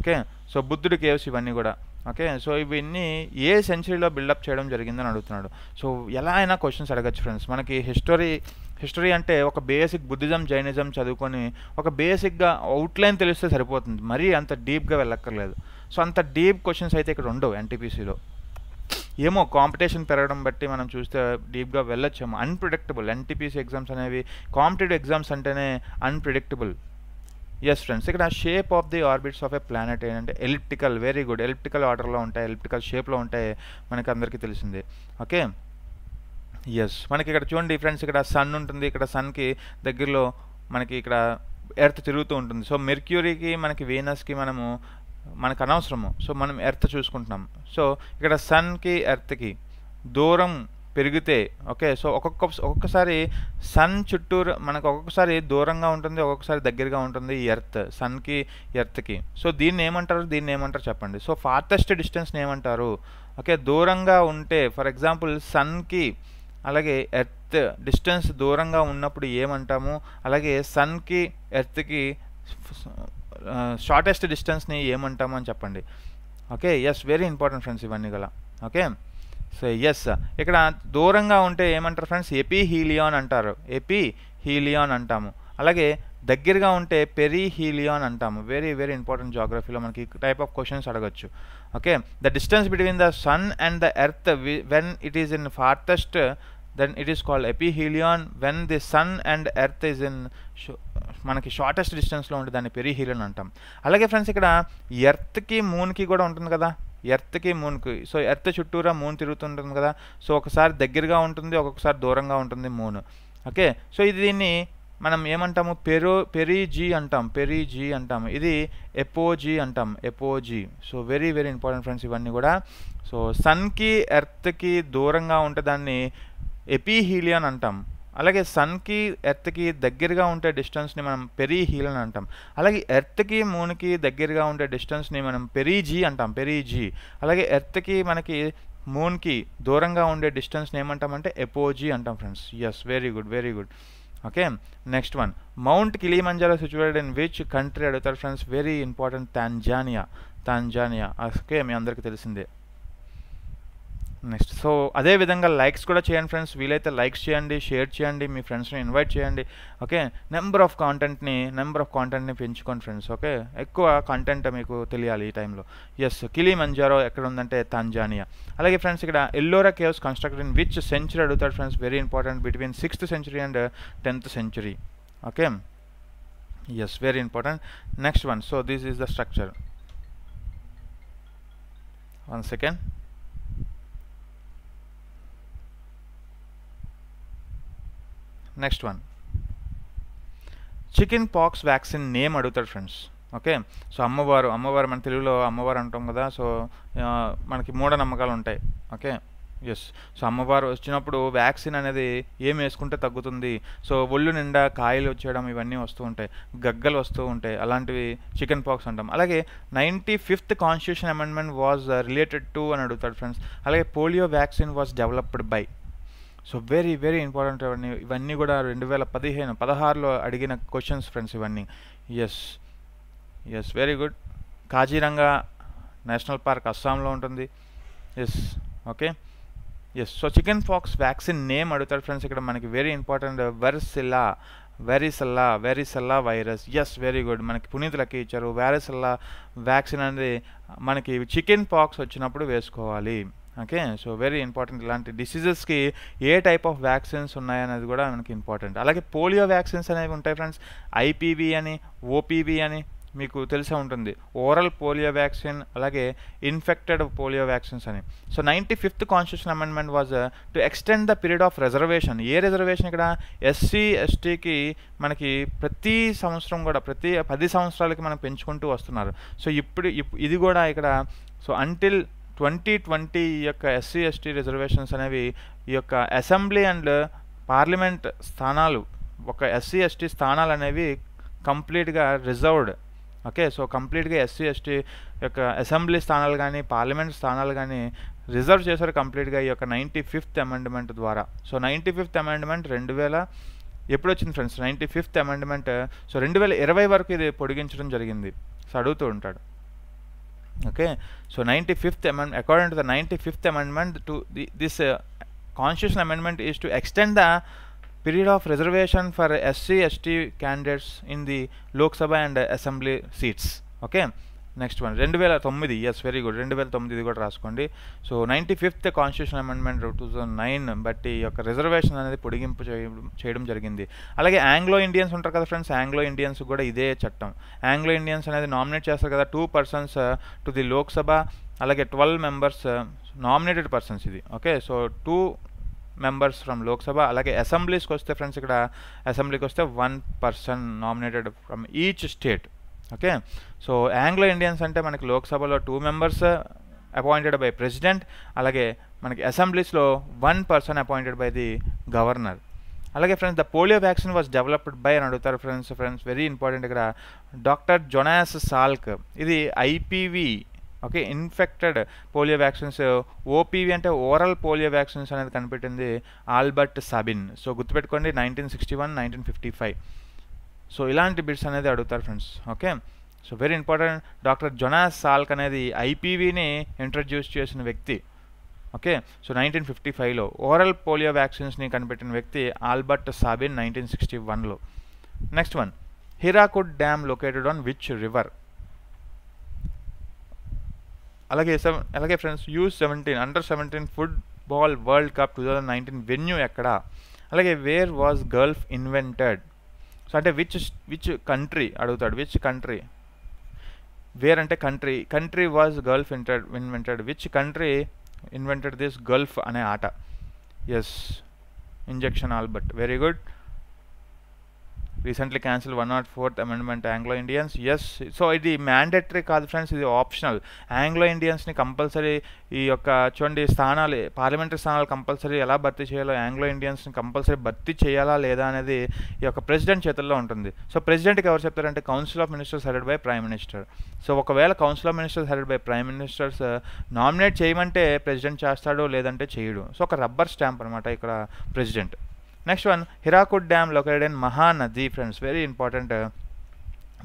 ఓకే సో బుద్ధుడి కేవ్స్ ఇవన్నీ కూడా ఓకే సో ఇవన్నీ ఏ సెంచరీలో బిల్డప్ చేయడం జరిగిందని అడుగుతున్నాడు సో ఎలా అయినా క్వశ్చన్స్ అడగచ్చు ఫ్రెండ్స్ మనకి హిస్టరీ హిస్టరీ అంటే ఒక బేసిక్ బుద్ధిజం జైనిజం చదువుకొని ఒక బేసిక్గా అవుట్లైన్ తెలిస్తే సరిపోతుంది మరీ అంత డీప్గా వెళ్ళక్కర్లేదు సో అంత డీప్ క్వశ్చన్స్ అయితే ఇక్కడ ఉండవు ఎన్టీపీసీలో ఏమో కాంపిటీషన్ పెరగడం బట్టి మనం చూస్తే డీప్గా వెళ్ళొచ్చేమో అన్ప్రిడిక్టబుల్ ఎన్టీపీసీ ఎగ్జామ్స్ అనేవి కాంపిటేటివ్ ఎగ్జామ్స్ అంటేనే అన్ప్రిడిక్టబుల్ ఎస్ ఫ్రెండ్స్ ఇక్కడ shape of the orbits of a planet ఏంటంటే ఎలిప్టికల్ వెరీ గుడ్ ఎలిప్టికల్ ఆర్డర్లో ఉంటాయి ఎలిప్టికల్ షేప్లో ఉంటాయి మనకి అందరికీ తెలిసింది ఓకే ఎస్ మనకి ఇక్కడ చూడండి ఫ్రెండ్స్ ఇక్కడ సన్ ఉంటుంది ఇక్కడ సన్కి దగ్గరలో మనకి ఇక్కడ ఎర్త్ తిరుగుతూ ఉంటుంది సో మెర్క్యూరీకి మనకి వీనస్కి మనము మనకు అనవసరము సో మనం ఎర్త్ చూసుకుంటున్నాం సో ఇక్కడ సన్కి ఎర్త్కి దూరం పెరిగితే ఓకే సో ఒక్కొక్క ఒక్కొక్కసారి సన్ చుట్టూరు మనకు ఒక్కొక్కసారి దూరంగా ఉంటుంది ఒక్కొక్కసారి దగ్గరగా ఉంటుంది ఈ ఎర్త్ సన్కి ఎర్త్కి సో దీన్ని ఏమంటారు దీన్ని ఏమంటారు చెప్పండి సో ఫార్తెస్ట్ డిస్టెన్స్ని ఏమంటారు ఓకే దూరంగా ఉంటే ఫర్ ఎగ్జాంపుల్ సన్కి అలాగే ఎర్త్ డిస్టెన్స్ దూరంగా ఉన్నప్పుడు ఏమంటాము అలాగే సన్కి ఎర్త్కి షార్టెస్ట్ డిస్టెన్స్ని ఏమంటాము అని చెప్పండి okay yes very important friends ఇవన్నీ గల ఓకే సో ఎస్ ఇక్కడ దూరంగా ఉంటే ఏమంటారు ఫ్రెండ్స్ ఎపి హీలియాన్ అంటారు ఎపి హీలియాన్ అంటాము అలాగే దగ్గరగా ఉంటే పెరీ హీలియాన్ అంటాము వెరీ వెరీ ఇంపార్టెంట్ జాగ్రఫీలో మనకి టైప్ ఆఫ్ క్వశ్చన్స్ అడగచ్చు okay the distance between the sun and the earth when it is in farthest then it is called helion when the sun and earth is in మనకి shortest డిస్టెన్స్లో ఉంటుంది దాన్ని perihelion అంటాం అలాగే friends ఇక్కడ ఎర్త్కి మూన్కి కూడా ఉంటుంది కదా ఎర్త్కి మూన్కి సో ఎర్త్ చుట్టూరా మూన్ తిరుగుతుంటుంది కదా సో ఒకసారి దగ్గరగా ఉంటుంది ఒక్కొక్కసారి దూరంగా ఉంటుంది మూన్ ఓకే సో ఇది దీన్ని మనం ఏమంటాము పెరో పెరీజీ అంటాం పెరీజీ అంటాం ఇది ఎపోజీ అంటాం apogee so very very important friends ఇవన్నీ కూడా సో సన్కి ఎర్త్కి దూరంగా ఉంటే దాన్ని ఎపీహీలియన్ అంటాం అలాగే సన్కి ఎర్త్కి దగ్గరగా ఉండే డిస్టెన్స్ని మనం పెరీ హీల్ అని అంటాం అలాగే ఎర్త్కి మూన్కి దగ్గరగా ఉండే డిస్టెన్స్ని మనం పెరీ జీ అంటాం పెరీ జీ అలాగే ఎర్త్కి మనకి మూన్కి దూరంగా ఉండే డిస్టెన్స్ని ఏమంటామంటే ఎపోజీ అంటాం friends yes very good very good okay next one Mount Kilimanjaro situated in which country అడుగుతారు friends very important Tanzania Tanzania okay మీ అందరికీ తెలిసిందే నెక్స్ట్ సో అదేవిధంగా లైక్స్ కూడా చేయండి ఫ్రెండ్స్ వీలైతే లైక్స్ చేయండి షేర్ చేయండి మీ ఫ్రెండ్స్ని ఇన్వైట్ చేయండి ఓకే నెంబర్ ఆఫ్ కాంటెంట్ని నెంబర్ ఆఫ్ కాంటెంట్ని పెంచుకోండి ఫ్రెండ్స్ ఓకే ఎక్కువ కంటెంట్ మీకు తెలియాలి ఈ టైంలో ఎస్ కిలీ మంజారో ఎక్కడ ఉందంటే తాంజానియా అలాగే ఫ్రెండ్స్ ఇక్కడ Ellora caves constructed in which century అడుగుతాడు friends very important between sixth century and tenth century okay yes very important next one so this is the structure one second next one chicken pox vaccine name అడుగుతాడు friends okay so అమ్మవారు అమ్మవారు మన తెలుగులో అమ్మవారు అంటాం కదా so మనకి మూఢనమ్మకాలు ఉంటాయి ఓకే ఎస్ సో అమ్మవారు వచ్చినప్పుడు వ్యాక్సిన్ అనేది ఏం వేసుకుంటే తగ్గుతుంది సో ఒళ్ళు నిండా కాయలు వచ్చేయడం ఇవన్నీ వస్తూ ఉంటాయి గగ్గలు వస్తూ ఉంటాయి అలాంటివి చికెన్ పాక్స్ అంటాం అలాగే ninety fifth constitution amendment was related to అని అడుగుతాడు ఫ్రెండ్స్ అలాగే polio vaccine was developed by so very very important అవన్నీ ఇవన్నీ కూడా రెండు వేల పదిహేను పదహారులో అడిగిన క్వశ్చన్స్ ఫ్రెండ్స్ ఇవన్నీ yes yes very good Kaziranga National Park అస్సాంలో ఉంటుంది yes okay yes so chicken pox vaccine name అడుగుతాడు ఫ్రెండ్స్ ఇక్కడ మనకి వెరీ ఇంపార్టెంట్ సల్లా varicella varicella virus yes very good మనకి పునీతులకి ఇచ్చారు సల్లా వ్యాక్సిన్ అనేది మనకి చికెన్ పాక్స్ వచ్చినప్పుడు వేసుకోవాలి ఓకే సో వెరీ ఇంపార్టెంట్ ఇలాంటి డిసీజెస్కి ఏ టైప్ ఆఫ్ వ్యాక్సిన్స్ ఉన్నాయనేది కూడా మనకి ఇంపార్టెంట్ అలాగే పోలియో వ్యాక్సిన్స్ అనేవి ఉంటాయి ఫ్రెండ్స్ ఐపీవీ అని ఓపీవీ అని మీకు తెలిసే ఉంటుంది ఓరల్ పోలియో వ్యాక్సిన్ అలాగే ఇన్ఫెక్టెడ్ పోలియో వ్యాక్సిన్స్ అని so ninety fifth constitution amendment was to extend the period of reservation ఏ రిజర్వేషన్ ఇక్కడ ఎస్సీ ఎస్టీకి మనకి ప్రతి సంవత్సరం కూడా ప్రతి పది సంవత్సరాలకి మనం పెంచుకుంటూ వస్తున్నారు సో ఇప్పుడు ఇది కూడా ఇక్కడ సో అంటిల్ ట్వంటీ ట్వంటీ ఈ యొక్క ఎస్సీ ఎస్టీ రిజర్వేషన్స్ అనేవి ఈ యొక్క అసెంబ్లీ అండ్ పార్లమెంట్ స్థానాలు ఒక ఎస్సీ ఎస్టీ స్థానాలు అనేవి కంప్లీట్గా రిజర్వ్డ్ ఓకే సో కంప్లీట్గా ఎస్సీ ఎస్టీ యొక్క అసెంబ్లీ స్థానాలు కానీ పార్లమెంట్ స్థానాలు కానీ రిజర్వ్ చేశారు కంప్లీట్గా ఈ యొక్క నైంటీ ఫిఫ్త్ అమెండ్మెంట్ ద్వారా సో నైంటీ ఫిఫ్త్ అమెండ్మెంట్ రెండు వేల ఎప్పుడు వచ్చింది friends ninety fifth amendment so రెండు వేల ఇరవై వరకు ఇది పొడిగించడం జరిగింది సో అడుగుతూ ఉంటాడు okay so 95th amendment according to the 95th amendment to the, this uh, amendment is to extend the period of reservation for SC ST candidates in the Lok Sabha and uh, assembly seats okay next one రెండు వేల తొమ్మిది yes very good రెండు వేల తొమ్మిది ఇది కూడా రాసుకోండి so ninety fifth constitution amendment two thousand nine బట్టి యొక్క రిజర్వేషన్ అనేది పొడిగింపు చేయడం జరిగింది అలాగే ఆంగ్లో ఇండియన్స్ ఉంటారు కదా ఫ్రెండ్స్ ఆంగ్లో ఇండియన్స్ కూడా ఇదే చట్టం ఆంగ్లో ఇండియన్స్ అనేది నామినేట్ చేస్తారు కదా two persons to the Lok Sabha అలాగే ట్వెల్వ్ మెంబర్స్ నామినేటెడ్ పర్సన్స్ ఇది okay so two members from Lok Sabha అలాగే అసెంబ్లీస్కి వస్తే ఫ్రెండ్స్ ఇక్కడ అసెంబ్లీకి వస్తే one person nominated from each state okay so Anglo Indians అంటే మనకి లోక్సభలో two members appointed by president అలాగే మనకి అసెంబ్లీస్లో one person appointed by the governor అలాగే friends the polio vaccine was developed by అని అడుగుతారు ఫ్రెండ్స్ ఫ్రెండ్స్ వెరీ ఇంపార్టెంట్ ఇక్కడ డాక్టర్ జొనాస్ సాల్క్ ఇది IPV okay infected polio vaccines OPV అంటే oral polio vaccines అనేది కనిపెట్టింది ఆల్బర్ట్ సబిన్ సో గుర్తుపెట్టుకోండి nineteen sixty one nineteen fifty five so ఇలాంటి bits అనేది అడుగుతారు friends okay so very important doctor Jonas Salk అనేది ఐపీవీని ఇంట్రడ్యూస్ చేసిన వ్యక్తి ఓకే సో నైన్టీన్ ఫిఫ్టీ ఫైవ్లో ఓరల్ పోలియో వ్యాక్సిన్స్ని కనిపెట్టిన వ్యక్తి ఆల్బర్ట్ సాబిన్ నైన్టీన్ సిక్స్టీ వన్లో next one Hirakud dam located on which river అలాగే సెవెన్ అలాగే friends U seventeen under seventeen football world cup two thousand nineteen venue ఎక్కడ అలాగే where was golf invented so అంటే which which country అడుగుతాడు which country where అంటే country country was golf ఇంటెడ్ invented which country invented this golf అనే ఆట yes injection Albert very good recently one not fourth amendment Anglo Indians yes so ఇది mandatory కాదు friends ఇది optional ఆంగ్లో ఇండియన్స్ని కంపల్సరీ ఈ యొక్క చూడండి స్థానాలు పార్లమెంటరీ స్థానాలు కంపల్సరీ ఎలా భర్తీ చేయాలో ఆంగ్లో ఇండియన్స్ని కంపల్సరీ భర్తీ చేయాలా లేదా అనేది ఈ యొక్క ప్రెసిడెంట్ చేతుల్లో ఉంటుంది సో ప్రెసిడెంట్కి ఎవరు చెప్తారంటే council of ministers headed by prime minister so ఒకవేళ council of ministers headed by prime ministers nominate చేయమంటే ప్రెసిడెంట్ చేస్తాడు లేదంటే చేయడు సో ఒక రబ్బర్ స్టాంప్ అనమాట ఇక్కడ president next one Hirakud dam located in Mahanadi friends very important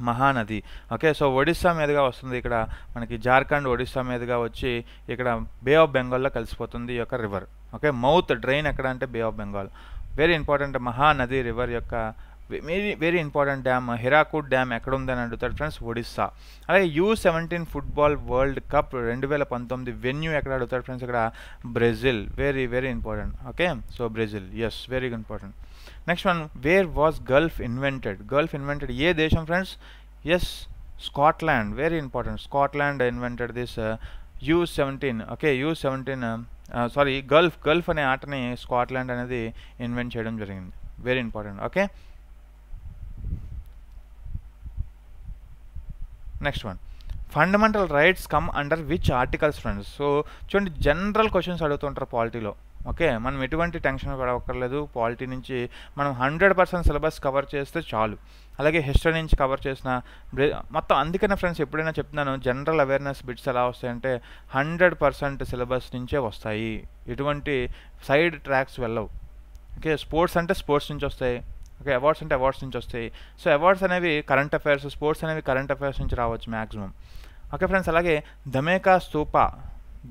Mahanadi okay so Odisha మీదుగా వస్తుంది ఇక్కడ మనకి జార్ఖండ్ ఒడిస్సా మీదుగా వచ్చి ఇక్కడ బే ఆఫ్ బెంగాల్లో కలిసిపోతుంది ఈ యొక్క రివర్ ఓకే మౌత్ డ్రైన్ ఎక్కడ అంటే Bay of Bengal very important Mahanadi river యొక్క very very important dam Hirakud dam ఎక్కడ ఉందని అడుగుతారు ఫ్రెండ్స్ ఒడిస్సా అలాగే U seventeen football world cup రెండు వేల పంతొమ్మిది వెన్యూ ఎక్కడ అడుగుతారు ఫ్రెండ్స్ ఇక్కడ Brazil very very important okay so Brazil yes very important next one where was golf invented golf invented ఏ దేశం friends yes Scotland very important Scotland invented this U seventeen okay U seventeen sorry golf golf అనే ఆటని Scotland అనేది invent చేయడం జరిగింది very important okay next one fundamental rights come under which articles friends so చూడండి general questions అడుగుతుంటారు పాలిటీలో okay మనం ఎటువంటి టెన్షన్ పడవక్కర్లేదు పాలిటీ నుంచి మనం హండ్రెడ్ పర్సెంట్ సిలబస్ కవర్ చేస్తే చాలు అలాగే హిస్టరీ నుంచి కవర్ చేసిన మొత్తం అందుకనే ఫ్రెండ్స్ ఎప్పుడైనా చెప్తున్నాను జనరల్ అవేర్నెస్ బిట్స్ ఎలా వస్తాయంటే హండ్రెడ్ పర్సెంట్ సిలబస్ నుంచే వస్తాయి ఎటువంటి సైడ్ ట్రాక్స్ వెళ్ళవు ఓకే స్పోర్ట్స్ అంటే స్పోర్ట్స్ నుంచి వస్తాయి ఓకే అవార్డ్స్ అంటే అవార్డ్స్ నుంచి వస్తాయి సో అవార్డ్స్ అనేవి కరెంట్ అఫైర్స్ స్పోర్ట్స్ అనేవి కరెంట్ అఫైర్స్ నుంచి రావచ్చు మ్యాక్సిమం ఓకే ఫ్రెండ్స్ అలాగే Dhamek Stupa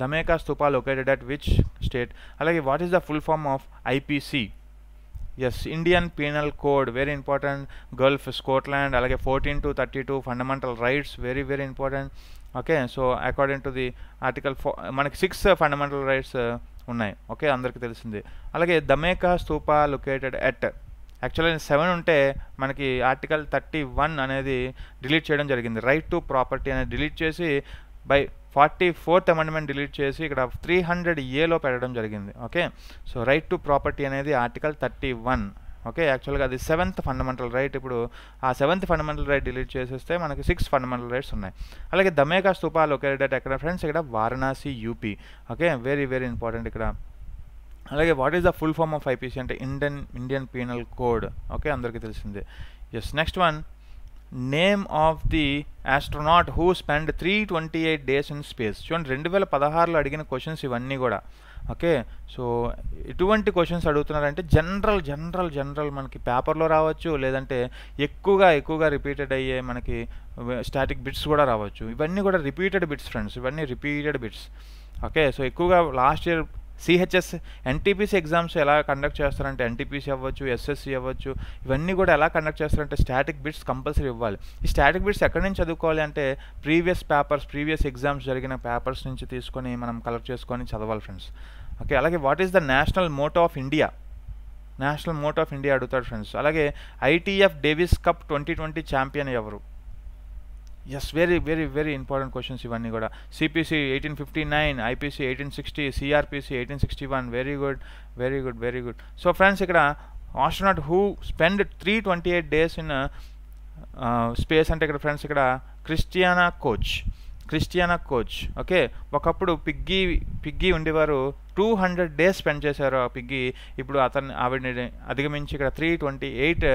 Dhamek Stupa located at which state అలాగే what is the full form of IPC yes Indian Penal Code very important golf Scotland అలాగే fourteen to thirty two fundamental rights very very important okay so according to the article four మనకి six fundamental rights ఉన్నాయి okay అందరికీ తెలిసింది అలాగే Dhamek Stupa located at యాక్చువల్గా seven ఉంటే మనకి article thirty one అనేది డిలీట్ చేయడం జరిగింది రైట్ టు ప్రాపర్టీ అనేది డిలీట్ చేసి by forty fourth amendment delete చేసి ఇక్కడ త్రీ హండ్రెడ్ ఏలో పెట్టడం జరిగింది okay so right to property అనేది ఆర్టికల్ థర్టీ వన్ ఓకే యాక్చువల్గా అది సెవెంత్ ఫండమెంటల్ రైట్ ఇప్పుడు ఆ సెవెంత్ ఫండమెంటల్ రైట్ డిలీట్ చేసేస్తే మనకి సిక్స్ ఫండమెంటల్ రైట్స్ ఉన్నాయి అలాగే దమేకా స్తూపా లొకేటెడ్ ఎక్కడ ఫ్రెండ్స్ ఇక్కడ Varanasi UP okay very very important ఇక్కడ అలాగే what is the full form of IPC అంటే Indian Indian Penal Code okay అందరికీ తెలిసిందే yes next one name of the astronaut who spend three twenty eight days in space చూడండి రెండు వేల పదహారులో అడిగిన క్వశ్చన్స్ ఇవన్నీ కూడా ఓకే సో ఎటువంటి క్వశ్చన్స్ అడుగుతున్నారంటే జనరల్ జనరల్ జనరల్ మనకి పేపర్లో రావచ్చు లేదంటే ఎక్కువగా ఎక్కువగా రిపీటెడ్ అయ్యే మనకి స్టాటిక్ uh, బిట్స్ కూడా రావచ్చు ఇవన్నీ కూడా రిపీటెడ్ బిట్స్ ఫ్రెండ్స్ ఇవన్నీ రిపీటెడ్ బిట్స్ ఓకే సో ఎక్కువగా last year CHS NTPC exams ఎలా కండక్ట్ చేస్తారంటే ఎన్టీపీసీ అవ్వచ్చు ఎస్ఎస్సీ అవ్వచ్చు ఇవన్నీ కూడా ఎలా కండక్ట్ చేస్తారంటే స్టాటిక్ బిట్స్ కంపల్సరీ ఇవ్వాలి ఈ స్టాటిక్ బిట్స్ ఎక్కడి నుంచి చదువుకోవాలి అంటే ప్రీవియస్ పేపర్స్ ప్రీవియస్ ఎగ్జామ్స్ జరిగిన పేపర్స్ నుంచి తీసుకొని మనం కలెక్ట్ చేసుకొని చదవాలి ఫ్రెండ్స్ ఓకే అలాగే what is the national motto of India national motto of India అడుగుతాడు ఫ్రెండ్స్ అలాగే ITF Davis Cup twenty twenty champion ఎవరు yes very very very important questions ఇవన్నీ కూడా CPC eighteen fifty nine IPC eighteen sixty CrPC eighteen sixty one very good very good very good so friends ఇక్కడ astronaut who spend three twenty eight days in space అంటే ఇక్కడ friends ఇక్కడ Christina Koch Christina Koch okay ఒకప్పుడు Peggy Peggy ఉండేవారు two hundred days spend చేశారు ఆ piggy ఇప్పుడు అతన్ని ఆవిడని అధిగమించి ఇక్కడ త్రీ ట్వంటీ ఎయిట్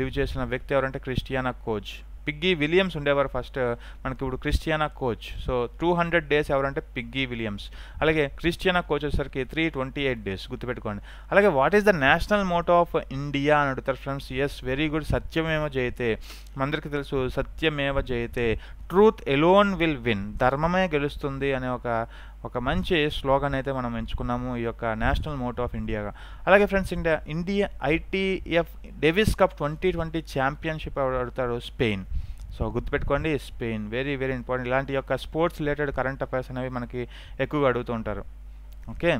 లివ్ చేసిన వ్యక్తి ఎవరంటే క్రిస్టియానా కోచ్ పిగ్గీ విలియమ్స్ ఉండేవారు ఫస్ట్ మనకి ఇప్పుడు Christina Koch so two hundred days ఎవరంటే పిగ్గీ విలియమ్స్ అలాగే క్రిస్టియానా కోచ్ వచ్చేసరికి త్రీ ట్వంటీ ఎయిట్ డేస్ గుర్తుపెట్టుకోండి అలాగే what is the national motto of India అని అడుగుతారు ఫ్రెండ్స్ ఎస్ వెరీ గుడ్ సత్యమేవ జయితే మనందరికీ తెలుసు సత్యమేవ జయితే ట్రూత్ ఎలోన్ విల్ విన్ ధర్మమే గెలుస్తుంది అనే ఒక ఒక మంచి స్లోగన్ అయితే మనం ఎంచుకున్నాము ఈ యొక్క నేషనల్ మోటో ఆఫ్ ఇండియాగా అలాగే friends India India ITF Davis Cup twenty twenty championship ఆడతాడు స్పెయిన్ సో గుర్తుపెట్టుకోండి స్పెయిన్ వెరీ వెరీ ఇంపార్టెంట్ ఇలాంటి యొక్క స్పోర్ట్స్ రిలేటెడ్ కరెంట్ అఫైర్స్ అనేవి మనకి ఎక్కువగా అడుగుతూ ఉంటారు ఓకే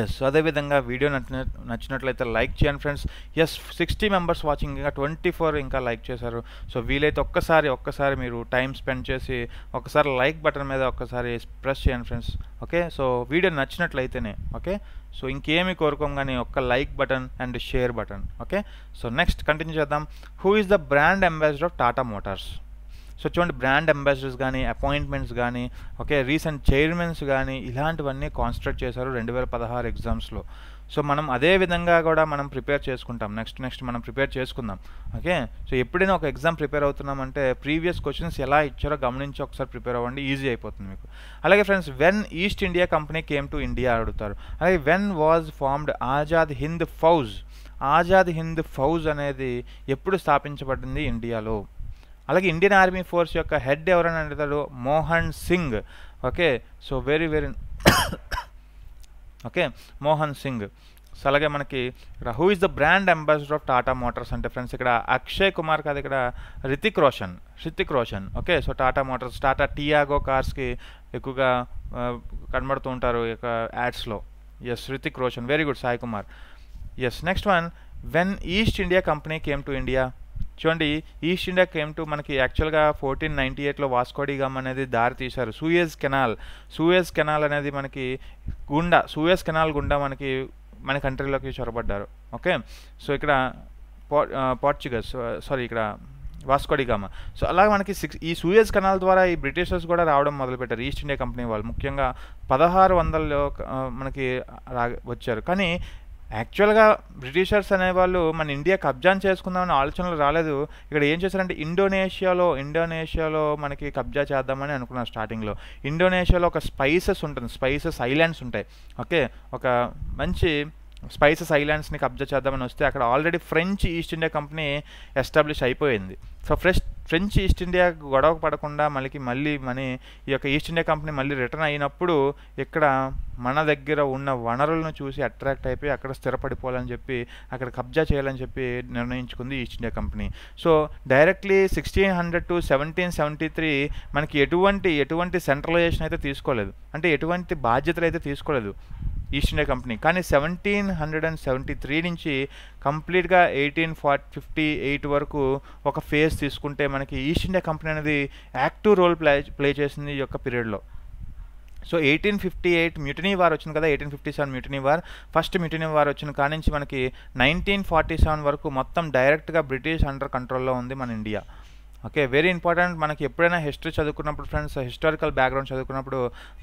ఎస్ అదేవిధంగా వీడియో నచ్చిన నచ్చినట్లయితే లైక్ చేయండి friends yes sixty members watching ఇంకా ట్వంటీ ఫోర్ ఇంకా లైక్ చేశారు సో వీలైతే ఒక్కసారి ఒక్కసారి మీరు టైం స్పెండ్ చేసి ఒకసారి లైక్ బటన్ మీద ఒక్కసారి ప్రెస్ చేయండి ఫ్రెండ్స్ ఓకే సో వీడియో నచ్చినట్లయితేనే ఓకే సో ఇంకేమి కోరుకోం కానీ ఒక్క like button and share button okay so next continue చేద్దాం who is the brand ambassador of Tata Motors so చూడండి బ్రాండ్ అంబాసిడర్స్ కానీ అపాయింట్మెంట్స్ కానీ ఓకే రీసెంట్ చైర్మన్స్ కానీ ఇలాంటివన్నీ కాన్స్ట్రక్ట్ చేశారు రెండు వేల పదహారు ఎగ్జామ్స్లో సో మనం అదే విధంగా కూడా మనం ప్రిపేర్ చేసుకుంటాం నెక్స్ట్ నెక్స్ట్ మనం ప్రిపేర్ చేసుకుందాం ఓకే సో ఎప్పుడైనా ఒక ఎగ్జామ్ ప్రిపేర్ అవుతున్నామంటే ప్రీవియస్ క్వశ్చన్స్ ఎలా ఇచ్చారో గమనించి ఒకసారి ప్రిపేర్ అవ్వండి ఈజీ అయిపోతుంది మీకు అలాగే friends when East India Company came to India అడుగుతారు అలాగే when was formed Azad Hind Fauj Azad Hind Fauj అనేది ఎప్పుడు స్థాపించబడింది ఇండియాలో అలాగే ఇండియన్ ఆర్మీ ఫోర్స్ యొక్క హెడ్ ఎవరని అంటారు Mohan Singh okay so very very okay Mohan Singh so అలాగే మనకి ఇక్కడ who is the brand ambassador of Tata Motors అంటే ఫ్రెండ్స్ ఇక్కడ అక్షయ్ కుమార్ కాదు ఇక్కడ Hrithik Roshan Hrithik Roshan okay so Tata Motors Tata Tiago కార్స్కి ఎక్కువగా కనబడుతూ ఉంటారు యొక్క యాడ్స్లో yes Hrithik Roshan very good Sai Kumar yes next one when East India Company came to India చూడండి ఈస్ట్ ఇండియా కేమ్ టు మనకి యాక్చువల్గా ఫోర్టీన్ నైంటీ ఎయిట్లో వాస్కోడిగామ్ అనేది దారి తీశారు సూయజ్ కెనాల్ సూయస్ కెనాల్ అనేది మనకి గుండా సూయస్ కెనాల్ గుండా మనకి మన కంట్రీలోకి చొరబడ్డారు ఓకే సో ఇక్కడ పోర్చుగస్ సారీ uh, ఇక్కడ వాస్కోడిగామ సో అలాగే మనకి సిక్స్ ఈ సూయస్ కెనాల్ ద్వారా ఈ బ్రిటిషర్స్ కూడా రావడం మొదలుపెట్టారు ఈస్ట్ ఇండియా కంపెనీ వాళ్ళు ముఖ్యంగా పదహారు వందల్లో uh, మనకి రా వచ్చారు కానీ యాక్చువల్గా బ్రిటిషర్స్ అనేవాళ్ళు మన ఇండియా కబ్జాన్ చేసుకుందామని ఆలోచనలు రాలేదు ఇక్కడ ఏం చేశారంటే ఇండోనేషియాలో ఇండోనేషియాలో మనకి కబ్జా చేద్దామని అనుకున్నారు స్టార్టింగ్లో ఇండోనేషియాలో ఒక స్పైసెస్ ఉంటుంది స్పైసెస్ ఐలాండ్స్ ఉంటాయి ఓకే ఒక మంచి స్పైసెస్ ఐలాండ్స్ని కబ్జా చేద్దామని వస్తే అక్కడ already French East India Company establish అయిపోయింది so fresh French East India గొడవ పడకుండా మనకి మళ్ళీ మన ఈ యొక్క ఈస్ట్ ఇండియా కంపెనీ మళ్ళీ రిటర్న్ అయినప్పుడు ఇక్కడ మన దగ్గర ఉన్న వనరులను చూసి అట్రాక్ట్ అయిపోయి అక్కడ స్థిరపడిపోవాలని చెప్పి అక్కడ కబ్జా చేయాలని చెప్పి నిర్ణయించుకుంది East India Company so directly sixteen hundred to seventeen seventy three మనకి ఎటువంటి ఎటువంటి సెంట్రలైజేషన్ అయితే తీసుకోలేదు అంటే ఎటువంటి బాధ్యతలు అయితే తీసుకోలేదు ఈస్ట్ ఇండియా కంపెనీ కానీ seventeen hundred and seventy three నుంచి కంప్లీట్గా ఎయిటీన్ ఫార్టీ ఫిఫ్టీ ఎయిట్ వరకు ఒక ఫేజ్ తీసుకుంటే మనకి ఈస్ట్ ఇండియా కంపెనీ అనేది యాక్టివ్ రోల్ ప్లే ప్లే చేసింది ఈ యొక్క పీరియడ్లో so eighteen fifty eight mutiny war వచ్చింది కదా eighteen fifty seven mutiny war first mutiny war వచ్చిన కాడి నుంచి మనకి నైన్టీన్ ఫార్టీ సెవెన్ వరకు మొత్తం డైరెక్ట్గా బ్రిటిష్ అండర్ కంట్రోల్లో ఉంది మన ఇండియా ఓకే వెరీ ఇంపార్టెంట్ మనకి ఎప్పుడైనా హిస్టరీ చదువుకున్నప్పుడు ఫ్రెండ్స్ హిస్టారికల్ బ్యాక్గ్రౌండ్ చదువుకున్నప్పుడు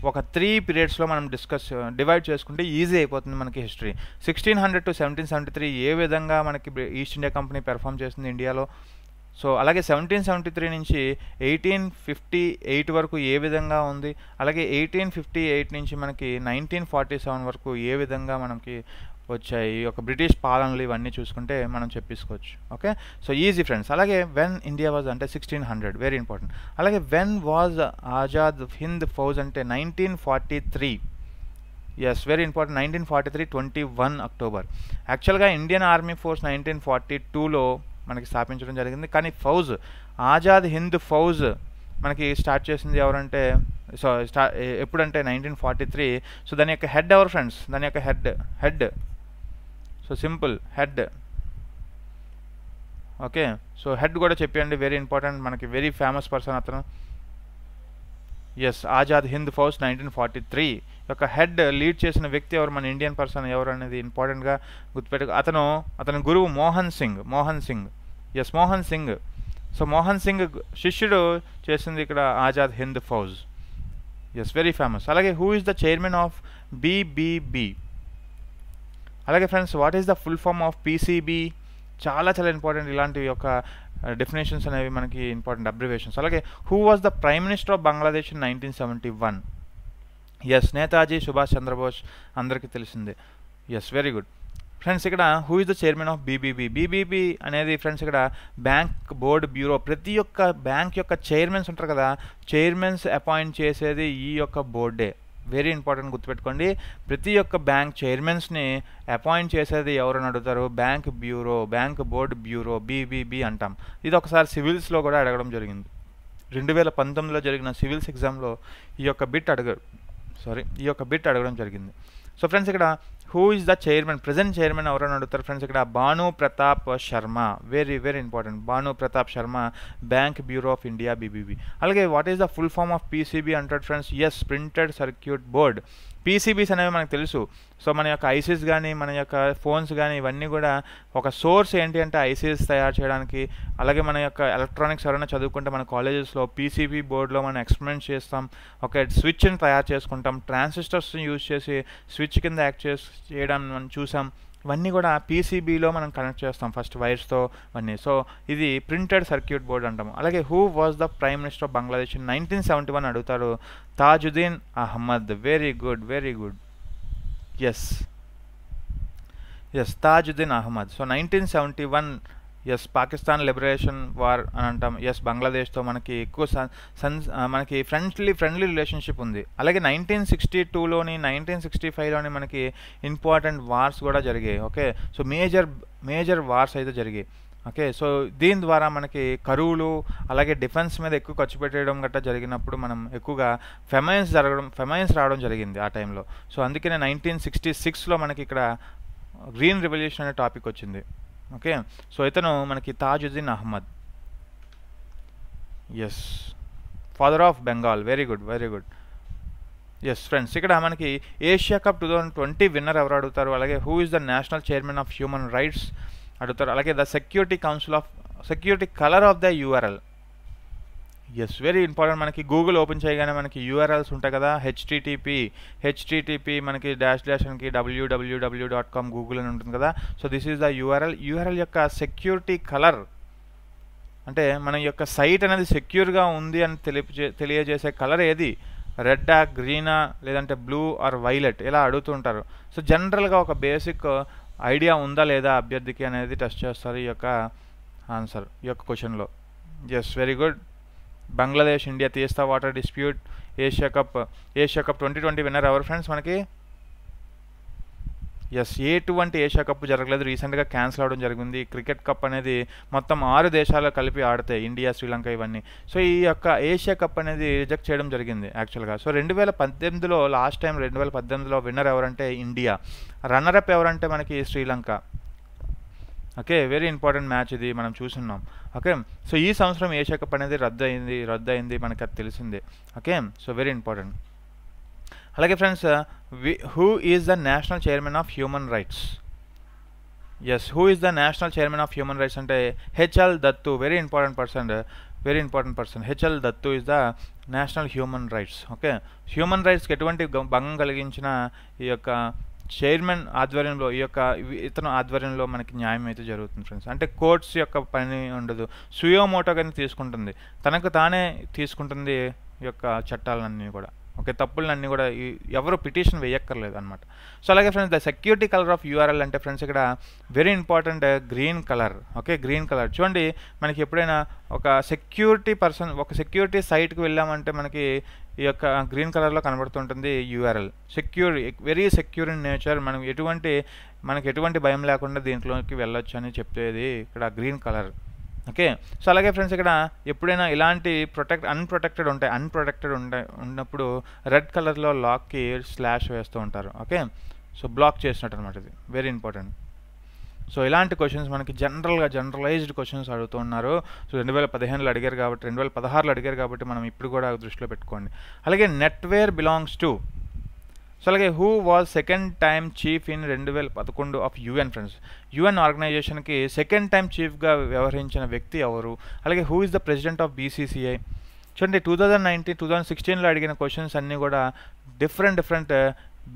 ఒక త్రీ పీరియడ్స్లో మనం డిస్కస్ డివైడ్ uh, చేసుకుంటే ఈజీ అయిపోతుంది మనకి history sixteen hundred to seventeen seventy three ఏ విధంగా మనకి ఈస్ట్ ఇండియా కంపెనీ పెర్ఫామ్ చేసింది ఇండియాలో సో అలాగే సెవెంటీన్ సెవెంటీ త్రీ నుంచి ఎయిటీన్ ఫిఫ్టీ ఎయిట్ వరకు ఏ విధంగా ఉంది అలాగే ఎయిటీన్ ఫిఫ్టీ ఎయిట్ నుంచి మనకి నైన్టీన్ ఫార్టీ సెవెన్ వరకు ఏ విధంగా మనకి వచ్చాయి ఒక బ్రిటిష్ పాలనలు ఇవన్నీ చూసుకుంటే మనం చెప్పేసుకోవచ్చు ఓకే సో ఈజీ ఫ్రెండ్స్ అలాగే వెన్ ఇండియా వాజ్ అంటే సిక్స్టీన్ హండ్రెడ్ వెరీ ఇంపార్టెంట్ అలాగే వెన్ వాజ్ ఆజాద్ హింద్ ఫౌజ్ అంటే nineteen forty three yes very important nineteen forty three twenty one October యాక్చువల్గా Indian Army Force nineteen forty టూలో మనకి స్థాపించడం జరిగింది కానీ ఫౌజ్ ఆజాద్ హింద్ ఫౌజ్ మనకి స్టార్ట్ చేసింది ఎవరంటే సో స్టా ఎప్పుడంటే నైన్టీన్ ఫార్టీ త్రీ సో దాని యొక్క హెడ్ ఎవరు ఫ్రెండ్స్ దాని యొక్క head head so simple head okay so head కూడా చెప్పండి వెరీ ఇంపార్టెంట్ మనకి వెరీ ఫేమస్ పర్సన్ అతను yes Azad Hind Fauj nineteen forty three యొక్క హెడ్ లీడ్ చేసిన వ్యక్తి ఎవరు మన ఇండియన్ పర్సన్ ఎవరు అనేది ఇంపార్టెంట్గా గుర్తుపెట్టు అతను అతని గురువు మోహన్ సింగ్ మోహన్ సింగ్ ఎస్ మోహన్ సింగ్ సో మోహన్ సింగ్ శిష్యుడు చేసింది ఇక్కడ Azad Hind Fauj yes very famous అలాగే who is the chairman of BBB అలాగే friends what is the full form of PCB చాలా చాలా ఇంపార్టెంట్ ఇలాంటి యొక్క డెఫినేషన్స్ uh, అనేవి మనకి ఇంపార్టెంట్ అబ్రివేషన్స్ అలాగే who was the prime minister of Bangladesh in nineteen seventy one yes Netaji Subhash Chandrabose అందరికీ తెలిసిందే ఎస్ వెరీ గుడ్ ఫ్రెండ్స్ ఇక్కడ who is the chairman of BBB BBB అనేది ఫ్రెండ్స్ ఇక్కడ బ్యాంక్ బోర్డు బ్యూరో ప్రతి ఒక్క బ్యాంక్ యొక్క చైర్మన్స్ ఉంటారు కదా చైర్మన్స్ అపాయింట్ చేసేది ఈ యొక్క బోర్డే వెరీ ఇంపార్టెంట్ గుర్తుపెట్టుకోండి ప్రతి ఒక్క బ్యాంక్ చైర్మన్స్ని అపాయింట్ చేసేది ఎవరని అడుగుతారు bank bureau bank board bureau BBB అంటాం ఇది ఒకసారి సివిల్స్లో కూడా అడగడం జరిగింది రెండు వేల పంతొమ్మిదిలో జరిగిన సివిల్స్ ఎగ్జామ్లో ఈ యొక్క బిట్ అడగ సారీ ఈ యొక్క బిట్ అడగడం జరిగింది సో ఫ్రెండ్స్ ఇక్కడ who is the chairman present chairman ఎవరని అడుగుతారు ఫ్రెండ్స్ ఇక్కడ Bhanu Pratap Sharma very very important Bhanu Pratap Sharma bank bureau of India BBB అలాగే what is the full form of PCB అంటాడు friends yes printed circuit board PCBs అనేవి మనకు తెలుసు సో మన యొక్క ఐసీస్ కానీ మన యొక్క ఫోన్స్ కానీ ఇవన్నీ కూడా ఒక సోర్స్ ఏంటి అంటే ఐసీస్ తయారు చేయడానికి అలాగే మన యొక్క ఎలక్ట్రానిక్స్ ఎవరైనా చదువుకుంటే మన కాలేజెస్లో పీసీబీ బోర్డులో మనం ఎక్స్పెరిమెంట్ చేస్తాం ఒక స్విచ్ని తయారు చేసుకుంటాం ట్రాన్సిస్టర్స్ని యూజ్ చేసి స్విచ్ కింద యాక్ట్ చేసి చేయడం మనం చూసాం ఇవన్నీ కూడా పీసీబీలో మనం కనెక్ట్ చేస్తాం ఫస్ట్ వైర్స్తో ఇవన్నీ సో ఇది ప్రింటెడ్ సర్క్యూట్ బోర్డ్ అంటాము అలాగే who was the prime minister of Bangladesh nineteen seventy one అడుగుతారు Tajuddin Ahmad very good very good yes yes Tajuddin Ahmad so nineteen seventy one yes Pakistan liberation war అని అంటాం ఎస్ బంగ్లాదేశ్తో మనకి ఎక్కువ సన్ మనకి ఫ్రెండ్లీ ఫ్రెండ్లీ రిలేషన్షిప్ ఉంది అలాగే నైన్టీన్ సిక్స్టీ టూలోని నైన్టీన్ సిక్స్టీ ఫైవ్లోని మనకి ఇంపార్టెంట్ వార్స్ కూడా జరిగాయి okay so major major wars అయితే జరిగాయి ఓకే సో దీని ద్వారా మనకి కరువులు అలాగే డిఫెన్స్ మీద ఎక్కువ ఖర్చు పెట్టడం గట్రా జరిగినప్పుడు మనం ఎక్కువగా ఫెమైన్స్ జరగడం ఫెమైన్స్ రావడం జరిగింది ఆ టైంలో సో అందుకనే నైన్టీన్ సిక్స్టీ సిక్స్లో మనకి ఇక్కడ గ్రీన్ రెవల్యూషన్ అనే టాపిక్ వచ్చింది ఓకే సో ఇతను మనకి Tajuddin Ahmad yes father of Bengal very good very good yes friends ఇక్కడ మనకి Asia Cup two thousand twenty winner ఎవరు అడుగుతారు అలాగే who is the national chairman of human rights అడుగుతారు అలాగే the security council of security colour of the URL yes very important మనకి Google open చేయగానే మనకి యూఆర్ఎల్స్ ఉంటాయి కదా హెచ్టీటీపీ హెచ్టీటీపీ మనకి డాష్ డాష్ మనకి డబ్ల్యూడబ్ల్యూడబ్ల్యూ డాట్ కామ్ గూగుల్ అని ఉంటుంది కదా so this is the URL URL యొక్క సెక్యూరిటీ కలర్ అంటే మన యొక్క సైట్ అనేది సెక్యూర్గా ఉంది అని తెలిపి తెలియజేసే కలర్ ఏది రెడ్డా గ్రీనా లేదంటే బ్లూ ఆర్ వైలెట్ ఇలా అడుగుతుంటారు సో జనరల్గా ఒక బేసిక్ ఐడియా ఉందా లేదా అభ్యర్థికి అనేది టెస్ట్ చేస్తారు ఈ యొక్క ఆన్సర్ ఈ యొక్క క్వశ్చన్లో yes very good Bangladesh India Teesta water dispute Asia Cup Asia Cup twenty twenty winner ఎవరు ఫ్రెండ్స్ మనకి ఎస్ ఎటువంటి ఏషియా కప్ జరగలేదు రీసెంట్గా క్యాన్సిల్ అవడం జరిగింది క్రికెట్ కప్ అనేది మొత్తం ఆరు దేశాలు కలిపి ఆడతాయి ఇండియా శ్రీలంక ఇవన్నీ సో ఈ యొక్క ఏషియా కప్ అనేది రిజెక్ట్ చేయడం జరిగింది యాక్చువల్గా సో రెండు వేల పద్దెనిమిదిలో లాస్ట్ టైం రెండు వేల పద్దెనిమిదిలో విన్నర్ ఎవరంటే ఇండియా అప్ ఎవరంటే మనకి Sri Lanka okay very important match ఇది మనం చూసున్నాం ఓకే సో ఈ సంవత్సరం ఏ శాఖ అనేది రద్దు అయింది రద్దు అయింది మనకు అది తెలిసిందే ఓకే సో వెరీ ఇంపార్టెంట్ అలాగే friends uh, we who is the national chairman of human rights yes who is the national chairman of human rights అంటే HL Dattu very important person very important person HL Dattu is the national human rights okay human రైట్స్కి ఎటువంటి భంగం కలిగించిన ఈ యొక్క chairman ఆధ్వర్యంలో ఈ యొక్క ఇతను ఆధ్వర్యంలో మనకి న్యాయం అయితే జరుగుతుంది ఫ్రెండ్స్ అంటే కోర్ట్స్ యొక్క పని ఉండదు సుయో మోటో కానీ తీసుకుంటుంది తనకు తానే తీసుకుంటుంది యొక్క చట్టాలన్నీ కూడా ఓకే తప్పులన్నీ కూడా ఎవరు పిటిషన్ వేయక్కర్లేదు అనమాట సో అలాగే friends the security colour of URL అంటే ఫ్రెండ్స్ ఇక్కడ very important green colour okay green colour చూడండి మనకి ఎప్పుడైనా ఒక సెక్యూరిటీ పర్సన్ ఒక సెక్యూరిటీ సైట్కి వెళ్ళామంటే మనకి ఈ యొక్క గ్రీన్ కలర్లో కనబడుతుంటుంది URL secure very secure in nature మనం ఎటువంటి మనకి ఎటువంటి భయం లేకుండా దీంట్లోకి వెళ్ళొచ్చు అని చెప్పేది ఇక్కడ గ్రీన్ కలర్ ఓకే సో అలాగే ఫ్రెండ్స్ ఇక్కడ ఎప్పుడైనా ఇలాంటి ప్రొటెక్ట్ అన్ప్రొటెక్టెడ్ ఉంటాయి అన్ప్రొటెక్టెడ్ ఉంటాయి ఉన్నప్పుడు రెడ్ కలర్లో లాక్కి స్లాష్ వేస్తూ ఉంటారు ఓకే సో బ్లాక్ చేసినట్టు అనమాట ఇది వెరీ ఇంపార్టెంట్ సో ఇలాంటి క్వశ్చన్స్ మనకి జనరల్గా జనరలైజ్డ్ క్వశ్చన్స్ అడుగుతున్నారు సో రెండు వేల పదిహేనులో అడిగారు కాబట్టి రెండు వేల పదహారులో అడిగారు కాబట్టి మనం ఇప్పుడు కూడా దృష్టిలో పెట్టుకోండి అలాగే నెట్వేర్ బిలాంగ్స్ టు సో అలాగే who was second time chief in రెండు వేల పదకొండు ఆఫ్ యుఎన్ ఫ్రెండ్స్ యుఎన్ ఆర్గనైజేషన్కి సెకండ్ టైం చీఫ్గా వ్యవహరించిన వ్యక్తి ఎవరు అలాగే who is the president of BCCI చూడండి two thousand nineteen two thousand సిక్స్టీన్లో అడిగిన క్వశ్చన్స్ అన్నీ కూడా different different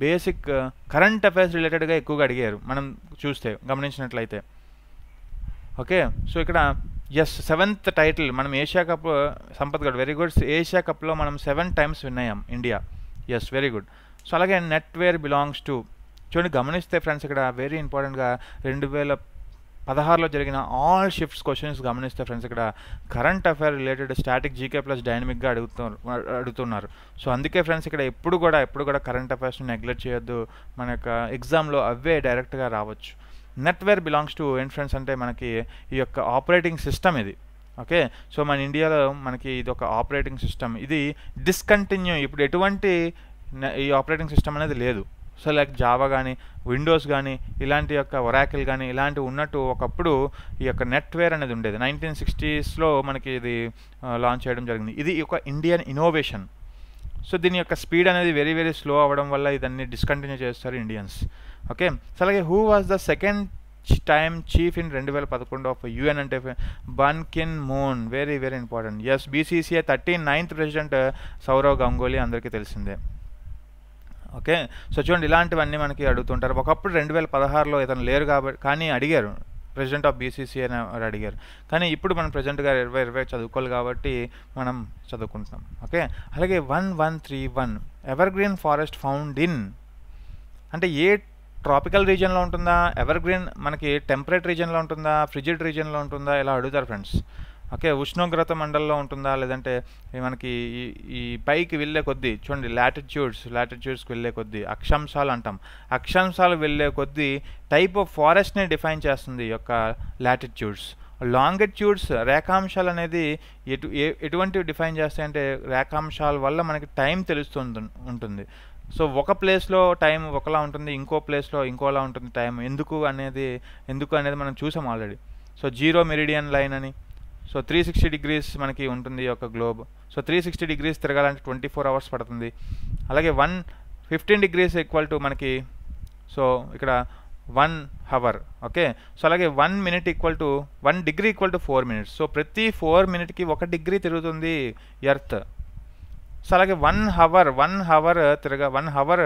basic current affairs రిలేటెడ్గా ఎక్కువగా అడిగారు మనం చూస్తే గమనించినట్లయితే ఓకే సో ఇక్కడ ఎస్ సెవెంత్ టైటిల్ మనం ఏషియా కప్ సంపత్ గడ్ వెరీ గుడ్ ఏషియా కప్లో మనం సెవెన్ టైమ్స్ విన్ అయ్యాం India yes very good so అలాగే నెట్ వేర్ బిలాంగ్స్ టు చూడండి గమనిస్తే ఫ్రెండ్స్ ఇక్కడ వెరీ ఇంపార్టెంట్గా రెండు వేల పదహారులో జరిగిన ఆల్ షిఫ్ట్స్ క్వశ్చన్స్ గమనిస్తే ఫ్రెండ్స్ ఇక్కడ current affair related static GK plus డైనమిక్గా అడుగుతున్నారు అడుగుతున్నారు సో అందుకే ఫ్రెండ్స్ ఇక్కడ ఎప్పుడు కూడా ఎప్పుడు కూడా కరెంట్ అఫైర్స్ని నెగ్లెక్ట్ చేయొద్దు మన యొక్క ఎగ్జామ్లో అవే డైరెక్ట్గా రావచ్చు నెట్వేర్ బిలాంగ్స్ టు ఇన్ఫ్రెన్స్ అంటే మనకి ఈ యొక్క ఆపరేటింగ్ సిస్టమ్ ఇది ఓకే సో మన ఇండియాలో మనకి ఇది ఒక ఆపరేటింగ్ సిస్టమ్ ఇది డిస్కంటిన్యూ ఇప్పుడు ఎటువంటి ఈ ఆపరేటింగ్ సిస్టమ్ అనేది లేదు సో లైక్ జావా కానీ విండోస్ కానీ ఇలాంటి యొక్క ఒరాకిల్ కానీ ఇలాంటివి ఉన్నట్టు ఒకప్పుడు ఈ యొక్క నెట్వేర్ అనేది ఉండేది నైన్టీన్ సిక్స్టీస్లో మనకి ఇది లాంచ్ చేయడం జరిగింది ఇది ఒక ఇండియన్ ఇన్నోవేషన్ సో దీని యొక్క స్పీడ్ అనేది వెరీ వెరీ స్లో అవ్వడం వల్ల ఇదన్నీ డిస్కంటిన్యూ చేస్తారు ఇండియన్స్ ఓకే సో అలాగే who was the second time chief in రెండు వేల పదకొండు ఆఫ్ యుఎన్ అంటే Ban Ki Moon very very important yes BCCI thirteen ninth president Sourav Ganguly అందరికీ తెలిసిందే ఓకే సో చూడండి ఇలాంటివన్నీ మనకి అడుగుతుంటారు ఒకప్పుడు రెండు వేల పదహారులో ఇతను లేరు కాబట్టి కానీ అడిగారు ప్రెసిడెంట్ ఆఫ్ బీసీసీ అని అడిగారు కానీ ఇప్పుడు మనం ప్రెసిడెంట్ గారు ఇరవై ఇరవై చదువుకోవాలి కాబట్టి మనం చదువుకుంటున్నాం ఓకే అలాగే one one three one evergreen forest found in అంటే ఏ ట్రాపికల్ రీజన్లో ఉంటుందా ఎవర్ గ్రీన్ మనకి టెంపరేట్ రీజన్లో ఉంటుందా ఫ్రిజిడ్ రీజన్లో ఉంటుందా ఇలా అడుగుతారు ఫ్రెండ్స్ ఓకే ఉష్ణోగ్రత మండలంలో ఉంటుందా లేదంటే మనకి ఈ ఈ పైకి వెళ్ళే కొద్దీ చూడండి లాటిట్యూడ్స్ లాటిట్యూడ్స్కి వెళ్ళే కొద్దీ అక్షాంశాలు అంటాం అక్షాంశాలు వెళ్ళే కొద్దీ టైప్ ఆఫ్ ఫారెస్ట్ని డిఫైన్ చేస్తుంది యొక్క లాటిట్యూడ్స్ లాంగిట్యూడ్స్ రేఖాంశాలు అనేది ఎటు ఎటువంటివి డిఫైన్ చేస్తాయంటే రేఖాంశాల వల్ల మనకి టైం తెలుస్తుంది ఉంటుంది సో ఒక ప్లేస్లో టైం ఒకలా ఉంటుంది ఇంకో ప్లేస్లో ఇంకోలా ఉంటుంది టైం ఎందుకు అనేది ఎందుకు అనేది మనం చూసాం already so zero meridian line అని సో త్రీ సిక్స్టీ డిగ్రీస్ మనకి ఉంటుంది ఒక globe so three sixty degrees తిరగాలంటే ట్వంటీ ఫోర్ అవర్స్ పడుతుంది అలాగే one fifteen degrees equal to మనకి సో ఇక్కడ వన్ హవర్ ఓకే సో అలాగే one minute equal to one degree equal to four minutes so ప్రతి ఫోర్ మినిట్కి ఒక డిగ్రీ తిరుగుతుంది ఎర్త్ సో అలాగే వన్ హవర్ వన్ హవర్ తిరగ వన్ హవర్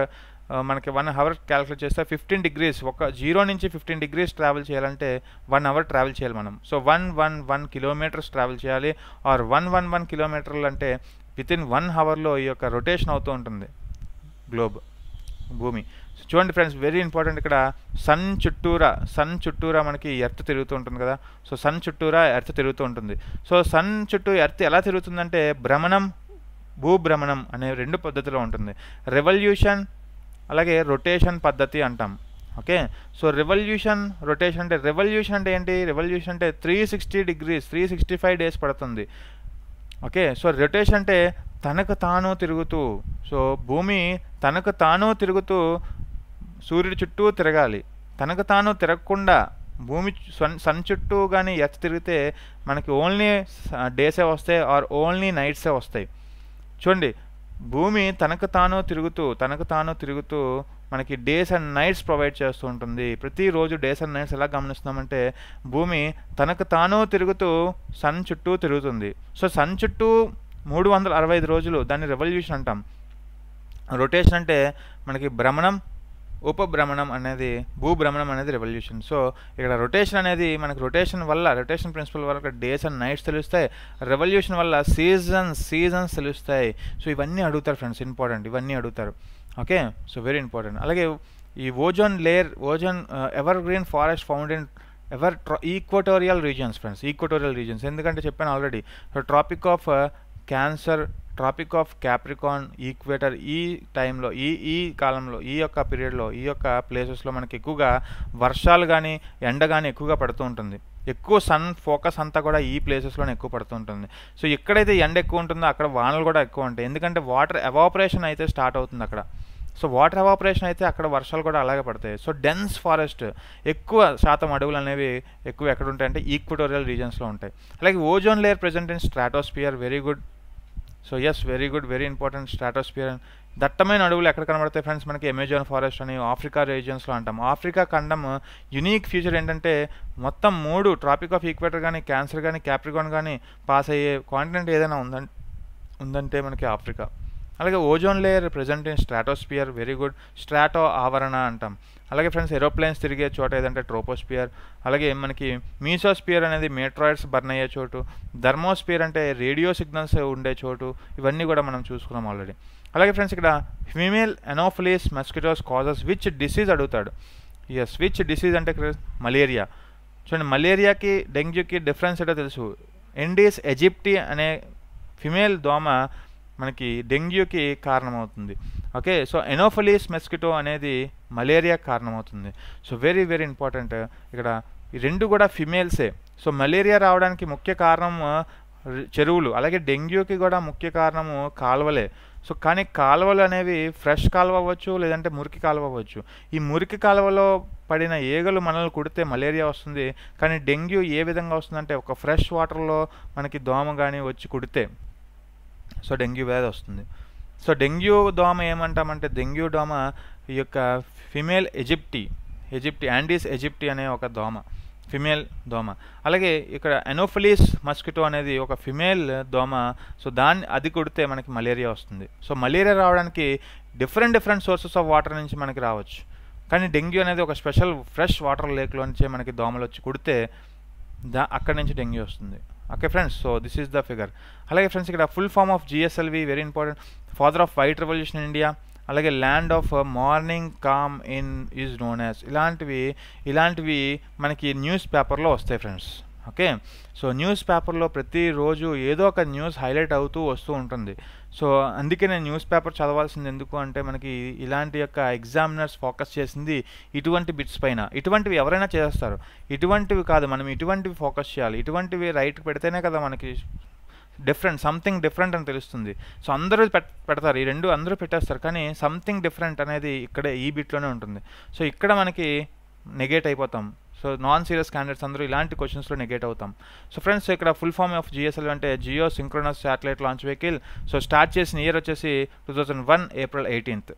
మనకి వన్ అవర్ క్యాలిక్యులేట్ చేస్తే ఫిఫ్టీన్ డిగ్రీస్ ఒక జీరో నుంచి ఫిఫ్టీన్ డిగ్రీస్ ట్రావెల్ చేయాలంటే వన్ అవర్ ట్రావెల్ చేయాలి మనం so one one one kilometres travel చేయాలి ఆర్ వన్ వన్ వన్ కిలోమీటర్లు అంటే విత్ ఇన్ వన్ అవర్లో ఈ యొక్క రొటేషన్ అవుతూ ఉంటుంది గ్లోబ్ భూమి చూడండి ఫ్రెండ్స్ వెరీ ఇంపార్టెంట్ ఇక్కడ సన్ చుట్టూరా సన్ చుట్టూరా మనకి ఎర్త్ తిరుగుతూ ఉంటుంది కదా సో సన్ చుట్టూరా ఎర్త్ తిరుగుతూ ఉంటుంది సో సన్ చుట్టూ ఎర్త్ ఎలా తిరుగుతుందంటే భ్రమణం భూభ్రమణం అనే రెండు పద్ధతిలో ఉంటుంది రెవల్యూషన్ అలాగే రొటేషన్ పద్ధతి అంటాం ఓకే సో రెవల్యూషన్ రొటేషన్ అంటే రెవల్యూషన్ అంటే ఏంటి రెవల్యూషన్ అంటే three sixty degrees three sixty five days పడుతుంది ఓకే సో రొటేషన్ అంటే తనకు తాను తిరుగుతూ సో భూమి తనకు తాను తిరుగుతూ సూర్యుడి చుట్టూ తిరగాలి తనకు తాను తిరగకుండా భూమి సన్ సన్ చుట్టూ కానీ ఎత్త తిరిగితే మనకి ఓన్లీ డేసే వస్తాయి ఆర్ ఓన్లీ నైట్సే వస్తాయి చూడండి భూమి తనకు తాను తిరుగుతూ తనకు తాను తిరుగుతూ మనకి డేస్ అండ్ నైట్స్ ప్రొవైడ్ చేస్తూ ఉంటుంది ప్రతిరోజు డేస్ అండ్ నైట్స్ ఎలా గమనిస్తున్నామంటే భూమి తనకు తాను తిరుగుతూ సన్ చుట్టూ తిరుగుతుంది సో సన్ చుట్టూ మూడు వందల అరవై ఐదు రోజులు దాన్ని రెవల్యూషన్ అంటాం రొటేషన్ అంటే మనకి భ్రమణం ఉపభ్రమణం అనేది భూభ్రమణం అనేది రెవల్యూషన్ సో ఇక్కడ రొటేషన్ అనేది మనకు రొటేషన్ వల్ల రొటేషన్ ప్రిన్సిపల్ వల్ల డేస్ అండ్ నైట్స్ తెలుస్తాయి రెవల్యూషన్ వల్ల సీజన్స్ సీజన్స్ తెలుస్తాయి సో ఇవన్నీ అడుగుతారు ఫ్రెండ్స్ ఇంపార్టెంట్ ఇవన్నీ అడుగుతారు ఓకే సో వెరీ ఇంపార్టెంట్ అలాగే ఈ ozone layer ozone evergreen forest found in ever ever equatorial regions friends equatorial regions ఎందుకంటే చెప్పాను already so tropic of cancer tropic of capricorn equator ఈ టైంలో ఈ ఈ కాలంలో ఈ యొక్క పీరియడ్లో ఈ యొక్క ప్లేసెస్లో మనకి ఎక్కువగా వర్షాలు కానీ ఎండ కానీ ఎక్కువగా పడుతూ ఉంటుంది ఎక్కువ సన్ ఫోకస్ అంతా కూడా ఈ ప్లేసెస్లోనే ఎక్కువ పడుతుంటుంది సో ఎక్కడైతే ఎండ ఎక్కువ ఉంటుందో అక్కడ వానలు కూడా ఎక్కువ ఉంటాయి ఎందుకంటే వాటర్ ఎవాపరేషన్ అయితే స్టార్ట్ అవుతుంది అక్కడ సో వాటర్ ఎవాపరేషన్ అయితే అక్కడ వర్షాలు కూడా అలాగే పడతాయి సో డెన్స్ ఫారెస్ట్ ఎక్కువ శాతం అడవులు అనేవి ఎక్కువ ఎక్కడ ఉంటాయంటే ఈక్వటోరియల్ రీజన్స్లో ఉంటాయి అలాగే ozone layer present in stratosphere very good so yes very good very important stratosphere దట్టమైన అడవులు ఎక్కడ కనబడతాయి ఫ్రెండ్స్ మనకి అమెజాన్ ఫారెస్ట్ అని ఆఫ్రికా రీజియన్స్లో అంటాం ఆఫ్రికా ఖండం యునీక్ ఫ్యూచర్ ఏంటంటే మొత్తం మూడు ట్రాపిక్ ఆఫ్ ఈక్వేటర్ కానీ క్యాన్సర్ కానీ క్యాప్రికాన్ కానీ పాస్ అయ్యే కాంటినెంట్ ఏదైనా ఉందం ఉందంటే మనకి ఆఫ్రికా అలాగే ozone layer present in stratosphere very good స్ట్రాటో ఆవరణ అంటాం అలాగే ఫ్రెండ్స్ ఏరోప్లేన్స్ తిరిగే చోట ఏదంటే ట్రోపోస్పియర్ అలాగే మనకి మీసోస్పియర్ అనేది మెట్రాయిడ్స్ బర్న్ అయ్యే చోటు ధర్మోస్పియర్ అంటే రేడియో సిగ్నల్స్ ఉండే చోటు ఇవన్నీ కూడా మనం చూసుకున్నాం ఆల్రెడీ అలాగే ఫ్రెండ్స్ ఇక్కడ female anopheles mosquitoes causes which disease అడుగుతాడు ఎస్ విచ్ డిసీజ్ అంటే మలేరియా చూడండి మలేరియాకి డెంగ్యూకి డిఫరెన్స్ ఏదో తెలుసు ఎండీస్ ఎజిప్టీ అనే ఫిమేల్ దోమ మనకి డెంగ్యూకి కారణమవుతుంది ఓకే సో ఎనోఫలీస్ మెస్కిటో అనేది మలేరియా కారణమవుతుంది సో వెరీ వెరీ ఇంపార్టెంట్ ఇక్కడ రెండు కూడా ఫిమేల్సే సో మలేరియా రావడానికి ముఖ్య కారణం చెరువులు అలాగే డెంగ్యూకి కూడా ముఖ్య కారణము కాలువలే సో కానీ కాలువలు అనేవి ఫ్రెష్ కాలువ అవ్వచ్చు లేదంటే మురికి కాలువ అవ్వచ్చు ఈ మురికి కాలువలో పడిన ఈగలు మనల్ని కుడితే మలేరియా వస్తుంది కానీ డెంగ్యూ ఏ విధంగా వస్తుందంటే ఒక ఫ్రెష్ వాటర్లో మనకి దోమ కానీ వచ్చి కుడితే సో డెంగ్యూ వ్యాధి వస్తుంది సో డెంగ్యూ దోమ ఏమంటామంటే డెంగ్యూ దోమ ఈ యొక్క ఫిమేల్ ఎజిప్టీ ఎజిప్టీ యాండీస్ ఎజిప్టీ అనే ఒక దోమ ఫిమేల్ దోమ అలాగే ఇక్కడ ఎనోఫిలిస్ మస్కిటో అనేది ఒక ఫిమేల్ దోమ సో దాన్ని అది కుడితే మనకి మలేరియా వస్తుంది సో మలేరియా రావడానికి different different sources of water నుంచి మనకి రావచ్చు కానీ డెంగ్యూ అనేది ఒక స్పెషల్ ఫ్రెష్ వాటర్ లేక్లో నుంచే మనకి దోమలు వచ్చి కుడితే దా అక్కడి నుంచి డెంగ్యూ వస్తుంది okay friends so this is the figure అలాగే ఫ్రెండ్స్ ఇక్కడ full form of GSLV very important father of white revolution India అలాగే land of morning calm in is known as ఇలాంటివి ఇలాంటివి మనకి న్యూస్ పేపర్లో వస్తాయి ఫ్రెండ్స్ ఓకే సో న్యూస్ పేపర్లో ప్రతిరోజు ఏదో ఒక న్యూస్ హైలైట్ అవుతూ వస్తూ ఉంటుంది సో అందుకే నేను న్యూస్ పేపర్ చదవాల్సింది ఎందుకు అంటే మనకి ఇలాంటి యొక్క ఎగ్జామినర్స్ ఫోకస్ చేసింది ఇటువంటి బిట్స్ పైన ఇటువంటివి ఎవరైనా చేస్తారు ఇటువంటివి కాదు మనం ఇటువంటివి ఫోకస్ చేయాలి ఇటువంటివి రైట్ పెడితేనే కదా మనకి డిఫరెంట్ సంథింగ్ డిఫరెంట్ అని తెలుస్తుంది సో అందరూ పెడతారు ఈ రెండు అందరూ పెట్టేస్తారు కానీ సంథింగ్ డిఫరెంట్ అనేది ఇక్కడే ఈ బిట్లోనే ఉంటుంది సో ఇక్కడ మనకి నెగేట్ అయిపోతాం సో నాన్ సీరియస్ క్యాండిడేట్స్ అందరూ ఇలాంటి క్వశ్చన్స్లో నెగేట్ అవుతాం సో ఫ్రెండ్స్ ఇక్కడ ఫుల్ ఫామ్ ఆఫ్ జిఎస్ఎల్ అంటే geosynchronous satellite launch vehicle so start చేసిన ఇయర్ వచ్చేసి two thousand one April eighteenth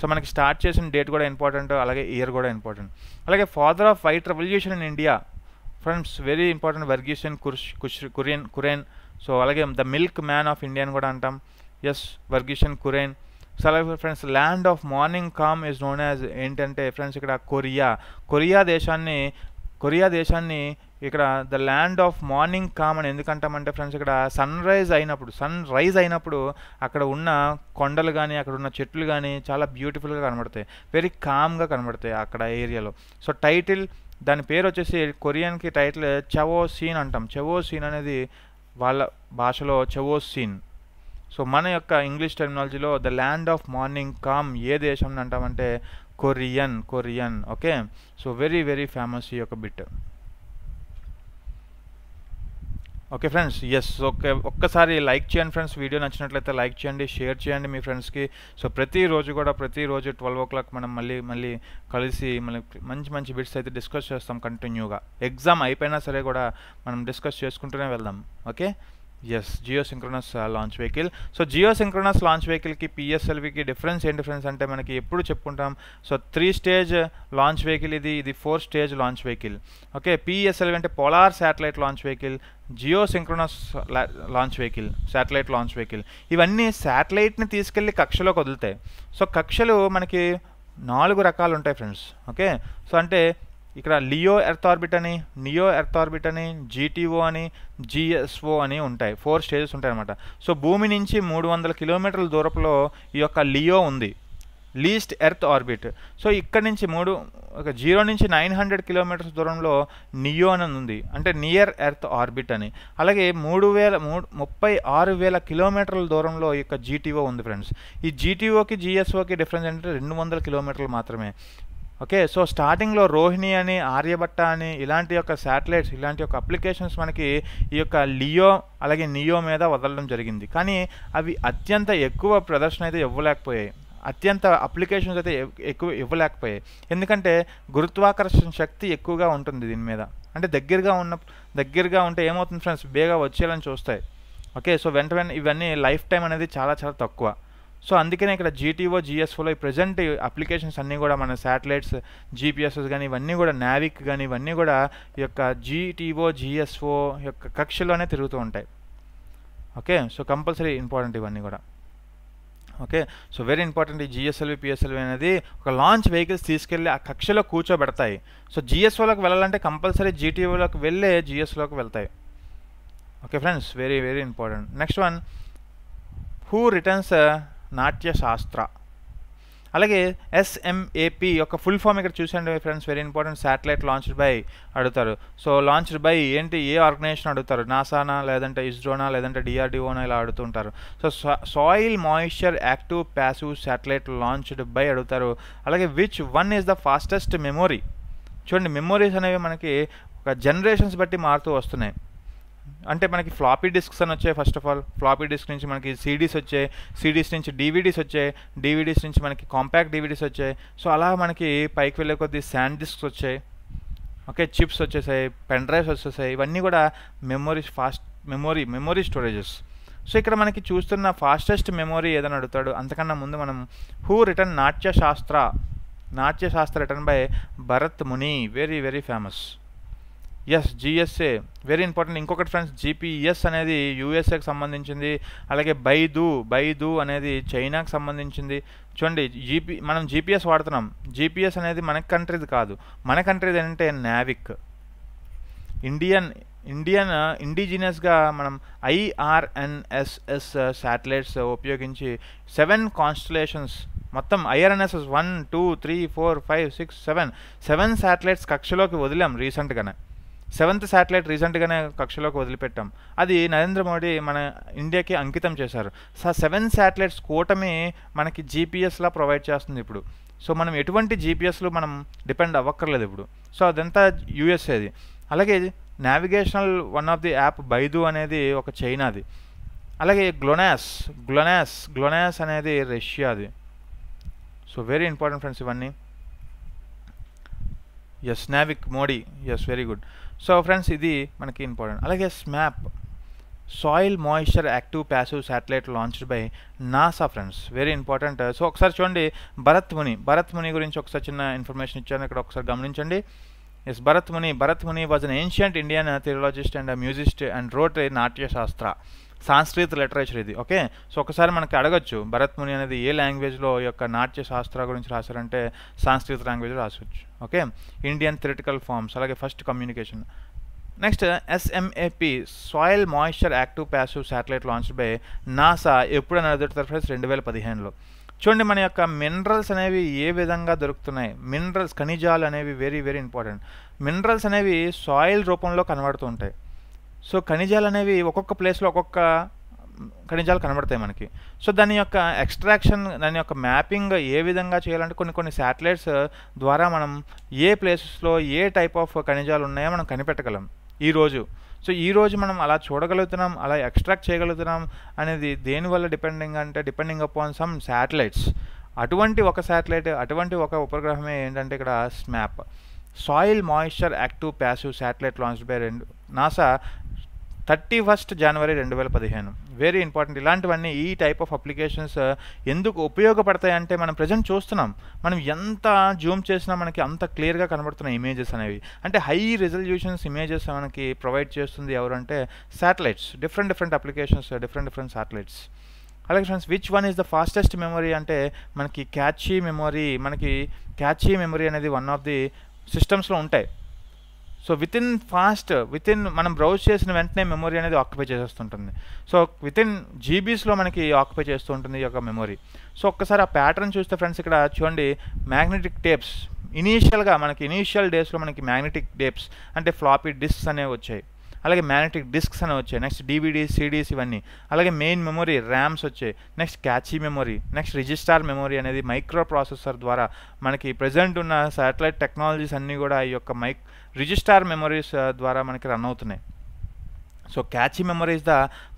so మనకి స్టార్ట్ చేసిన డేట్ కూడా ఇంపార్టెంట్ అలాగే ఇయర్ కూడా ఇంపార్టెంట్ అలాగే father of white revolution in India friends very important Verghese కుర్ష్ కుష్ కురేన్ కురేన్ సో అలాగే the milkman of India అని కూడా అంటాం yes Verghese Kurien so friends land of morning calm is known as ఏంటంటే ఫ్రెండ్స్ ఇక్కడ కొరియా కొరియా దేశాన్ని కొరియా దేశాన్ని ఇక్కడ the land of morning calm అని ఎందుకంటామంటే ఫ్రెండ్స్ ఇక్కడ సన్ రైజ్ అయినప్పుడు సన్ రైజ్ అయినప్పుడు అక్కడ ఉన్న కొండలు కానీ అక్కడ ఉన్న చెట్లు కానీ చాలా బ్యూటిఫుల్గా కనబడతాయి వెరీ కామ్గా కనబడతాయి అక్కడ ఏరియాలో సో టైటిల్ దాని పేరు వచ్చేసి కొరియన్కి టైటిల్ చవో సీన్ అంటాం చెవో సీన్ అనేది వాళ్ళ భాషలో చెవో సీన్ సో మన యొక్క ఇంగ్లీష్ టెక్నాలజీలో the land of morning calm ఏ దేశం అంటామంటే Korean Korean okay so very very famous ఈ యొక్క bit okay friends yes okay ఒక్కసారి లైక్ చేయండి ఫ్రెండ్స్ వీడియో నచ్చినట్లయితే లైక్ చేయండి షేర్ చేయండి మీ ఫ్రెండ్స్కి సో ప్రతిరోజు కూడా ప్రతిరోజు ట్వెల్వ్ ఓ క్లాక్ మనం మళ్ళీ మళ్ళీ కలిసి మళ్ళీ మంచి మంచి బిట్స్ అయితే డిస్కస్ చేస్తాం కంటిన్యూగా ఎగ్జామ్ అయిపోయినా సరే కూడా మనం డిస్కస్ చేసుకుంటూనే వెళ్దాం okay yes geosynchronous launch vehicle so geosynchronous launch వెహికల్కి పిఎస్ఎల్వికి డిఫరెన్స్ ఏం డిఫరెన్స్ అంటే మనకి ఎప్పుడు చెప్పుకుంటాం so three stage launch vehicle ఇది ఇది four stage launch vehicle okay PSLV అంటే polar satellite launch vehicle geosynchronous launch vehicle satellite launch vehicle ఇవన్నీ శాటిలైట్ని తీసుకెళ్ళి కక్షలోకి వదులుతాయి సో కక్షలు మనకి నాలుగు రకాలు ఉంటాయి ఫ్రెండ్స్ ఓకే సో అంటే ఇక్కడ లియో ఎర్త్ ఆర్బిట్ అని నియో ఎర్త్ ఆర్బిట్ అని జీటీఓ అని జిఎస్ఓ అని ఉంటాయి ఫోర్ స్టేజెస్ ఉంటాయి అనమాట సో భూమి నుంచి మూడు వందల కిలోమీటర్ల దూరంలో ఈ యొక్క లియో ఉంది లీస్ట్ ఎర్త్ ఆర్బిట్ సో ఇక్కడ నుంచి మూడు ఒక జీరో నుంచి నైన్ హండ్రెడ్ కిలోమీటర్స్ దూరంలో నియో అని ఉంది అంటే నియర్ ఎర్త్ ఆర్బిట్ అని అలాగే మూడు వేల మూడు ముప్పై ఆరు వేల కిలోమీటర్ల దూరంలో ఈ యొక్క జీటీఓ ఉంది ఫ్రెండ్స్ ఈ జీటీఓకి జిఎస్ఓకి డిఫరెన్స్ అంటే రెండు వందల కిలోమీటర్లు మాత్రమే ఓకే సో స్టార్టింగ్లో రోహిణి అని ఆర్యభట్ట అని ఇలాంటి యొక్క శాటిలైట్స్ ఇలాంటి యొక్క అప్లికేషన్స్ మనకి ఈ యొక్క లియో అలాగే నియో మీద వదలడం జరిగింది కానీ అవి అత్యంత ఎక్కువ ప్రదర్శన అయితే ఇవ్వలేకపోయాయి అత్యంత అప్లికేషన్స్ అయితే ఎక్కువ ఇవ్వలేకపోయాయి ఎందుకంటే గురుత్వాకర్షణ శక్తి ఎక్కువగా ఉంటుంది దీని మీద అంటే దగ్గరగా ఉన్న దగ్గరగా ఉంటే ఏమవుతుంది ఫ్రెండ్స్ బేగా వచ్చేయాలని చూస్తాయి ఓకే సో వెంట వెంట ఇవన్నీ లైఫ్ టైం అనేది చాలా చాలా తక్కువ సో అందుకనే ఇక్కడ జీటీఓ జిఎస్ఓలో ఈ ప్రజెంట్ అప్లికేషన్స్ అన్నీ కూడా మన శాటిలైట్స్ జీపీఎస్ఎస్ కానీ ఇవన్నీ కూడా నావిక్ కానీ ఇవన్నీ కూడా ఈ యొక్క జీటీఓ జిఎస్ఓ యొక్క కక్షలోనే తిరుగుతూ ఉంటాయి ఓకే సో కంపల్సరీ ఇంపార్టెంట్ ఇవన్నీ కూడా ఓకే సో వెరీ ఇంపార్టెంట్ ఈ జిఎస్ఎల్వి పిఎస్ఎల్వి అనేది ఒక లాంచ్ వెహికల్స్ తీసుకెళ్ళి ఆ కక్షలో కూర్చోబెడతాయి సో జిఎస్ఓలోకి వెళ్ళాలంటే కంపల్సరీ జీటీఓలోకి వెళ్ళే జిఎస్ఓలోకి వెళ్తాయి okay friends very very important next one who returns Natyashastra అలాగే ఎస్ఎంఏపి యొక్క ఫుల్ ఫామ్ ఇక్కడ చూసండి friends very important satellite launched by అడుగుతారు సో లాంచ్డ్ బై ఏంటి ఏ ఆర్గనైజేషన్ అడుగుతారు నాసానా లేదంటే ఇస్రోనా లేదంటే డిఆర్డిఓనా ఇలా అడుగుతుంటారు so soil moisture active passive satellite launched by అడుగుతారు అలాగే which one is the fastest memory చూడండి మెమోరీస్ అనేవి మనకి ఒక జనరేషన్స్ బట్టి మారుతూ వస్తున్నాయి అంటే మనకి ఫ్లాపీ డిస్క్స్ అని వచ్చాయి first of all floppy disk నుంచి మనకి సీడీస్ వచ్చాయి సీడీస్ నుంచి డీవీడీస్ వచ్చాయి డివిడీస్ నుంచి మనకి కాంపాక్ట్ డీవీడీస్ వచ్చాయి సో అలా మనకి పైకి వెళ్ళే కొద్ది శాండ్ డిస్క్స్ వచ్చాయి ఓకే చిప్స్ వచ్చేసాయి పెన్ డ్రైవ్స్ వచ్చేసాయి ఇవన్నీ కూడా memory fast memory memory storages so ఇక్కడ మనకి చూస్తున్న ఫాస్టెస్ట్ మెమొరీ ఏదని అడుగుతాడు అంతకన్నా ముందు మనం who return Natyashastra Natyashastra return by Bharat Muni very very famous yes GSA very important ఇంకొకటి ఫ్రెండ్స్ జీపీఎస్ అనేది యూఎస్ఏకి సంబంధించింది అలాగే బైదు బైదు అనేది చైనాకి సంబంధించింది చూడండి జీపీ మనం జిపిఎస్ వాడుతున్నాం జిపిఎస్ అనేది మన కంట్రీది కాదు మన కంట్రీది ఏంటంటే నావిక్ ఇండియన్ ఇండియన్ ఇండిజినియస్గా మనం ఐఆర్ఎన్ఎస్ఎస్ శాటిలైట్స్ ఉపయోగించి సెవెన్ కాన్స్టలేషన్స్ మొత్తం IRNSS one two three four five six seven seven satellites కక్షలోకి వదిలాం రీసెంట్గానే సెవెంత్ శాటిలైట్ రీసెంట్గానే కక్షలోకి వదిలిపెట్టాం అది నరేంద్ర మోడీ మన ఇండియాకి అంకితం చేశారు సో సెవెన్ శాటిలైట్స్ కూటమి మనకి జీపీఎస్లా ప్రొవైడ్ చేస్తుంది ఇప్పుడు సో మనం ఎటువంటి జీపీఎస్లు మనం డిపెండ్ అవ్వక్కర్లేదు ఇప్పుడు సో అదంతా యూఎస్ఏది అలాగే navigational one of the app Beidou అనేది ఒక చైనాది అలాగే గ్లోనాస్ గ్లోనాస్ గ్లోనాస్ అనేది రష్యాది సో వెరీ ఇంపార్టెంట్ ఫ్రెండ్స్ ఇవన్నీ yes Navic Modi yes very good so friends ఇది మనకి ఇంపార్టెంట్ అలాగే SMAP soil moisture active passive satellite launched by NASA friends very important so ఒకసారి చూడండి భరత్ ముని భరత్ ముని గురించి ఒకసారి చిన్న ఇన్ఫర్మేషన్ ఇచ్చాను ఇక్కడ ఒకసారి గమనించండి yes Bharat Muni Bharat Muni was an ancient Indian theologist and musicist and wrote Natyashastra సాంస్కృత లిటరేచర్ ఇది ఓకే సో ఒకసారి మనకి అడగచ్చు భరత్ ముని అనేది ఏ లాంగ్వేజ్లో ఈ యొక్క నాట్య శాస్త్ర గురించి రాశారంటే సాంస్కృత లాంగ్వేజ్లో రాసొచ్చు ఓకే ఇండియన్ థిరిటికల్ ఫార్మ్స్ అలాగే first communication next SMAP soil moisture active passive satellite launch by NASA ఎప్పుడైనా అనేది ఫ్రెండ్స్ రెండు వేల పదిహేనులో చూడండి మన యొక్క మినరల్స్ అనేవి ఏ విధంగా దొరుకుతున్నాయి మినరల్స్ ఖనిజాలు అనేవి వెరీ వెరీ ఇంపార్టెంట్ మినరల్స్ అనేవి సాయిల్ రూపంలో కనబడుతూ ఉంటాయి సో ఖనిజాలు అనేవి ఒక్కొక్క ప్లేస్లో ఒక్కొక్క ఖనిజాలు కనబడతాయి మనకి సో దాని యొక్క ఎక్స్ట్రాక్షన్ దాని యొక్క మ్యాపింగ్ ఏ విధంగా చేయాలంటే కొన్ని కొన్ని శాటిలైట్స్ ద్వారా మనం ఏ ప్లేసెస్లో ఏ టైప్ ఆఫ్ ఖనిజాలు ఉన్నాయో మనం కనిపెట్టగలం ఈరోజు సో ఈరోజు మనం అలా చూడగలుగుతున్నాం అలా ఎక్స్ట్రాక్ట్ చేయగలుగుతున్నాం అనేది దేనివల్ల డిపెండింగ్ అంటే డిపెండింగ్ అపాన్ సమ్ శాటిలైట్స్ అటువంటి ఒక శాటిలైట్ అటువంటి ఒక ఉపగ్రహమే ఏంటంటే ఇక్కడ SMAP soil moisture active passive satellite launch by రెండు నాసా థర్టీ ఫస్ట్ జనవరి రెండు వేల పదిహేను వెరీ ఇంపార్టెంట్ ఇలాంటివన్నీ ఈ టైప్ ఆఫ్ అప్లికేషన్స్ ఎందుకు ఉపయోగపడతాయంటే మనం ప్రజెంట్ చూస్తున్నాం మనం ఎంత జూమ్ చేసినా మనకి అంత క్లియర్గా కనబడుతున్న ఇమేజెస్ అనేవి అంటే హై రిజల్యూషన్స్ ఇమేజెస్ మనకి ప్రొవైడ్ చేస్తుంది ఎవరంటే satellites different different applications different different satellites అలాగే friends which one is the fastest memory అంటే మనకి క్యాచీ మెమరీ మనకి క్యాచీ మెమరీ అనేది వన్ ఆఫ్ ది సిస్టమ్స్లో ఉంటాయి so within fast within మనం బ్రౌజ్ చేసిన వెంటనే మెమొరీ అనేది ఆక్యుపై చేసేస్తుంటుంది సో విత్ ఇన్ జీబీస్లో మనకి ఆక్యుపై చేస్తూ ఉంటుంది ఈ యొక్క మెమొరీ సో ఒక్కసారి ఆ ప్యాటర్న్ చూస్తే ఫ్రెండ్స్ ఇక్కడ చూడండి మ్యాగ్నెటిక్ టేప్స్ ఇనీషియల్గా మనకి ఇనీషియల్ డేస్లో మనకి మ్యాగ్నెటిక్ టేప్స్ అంటే ఫ్లాపీ డిస్క్స్ అనేవి వచ్చాయి అలాగే మ్యాగ్నెటిక్ డిస్క్స్ అనేవి వచ్చాయి నెక్స్ట్ డీవీడీ సిడీస్ ఇవన్నీ అలాగే మెయిన్ మెమొరీ ర్యామ్స్ వచ్చాయి next cache memory next register memory అనేది మైక్రో ప్రాసెసర్ ద్వారా మనకి ప్రజెంట్ ఉన్న శాటిలైట్ టెక్నాలజీస్ అన్నీ కూడా ఈ యొక్క మైక్ రిజిస్టార్ మెమరీస్ ద్వారా మనకి రన్ అవుతున్నాయి so cache memories the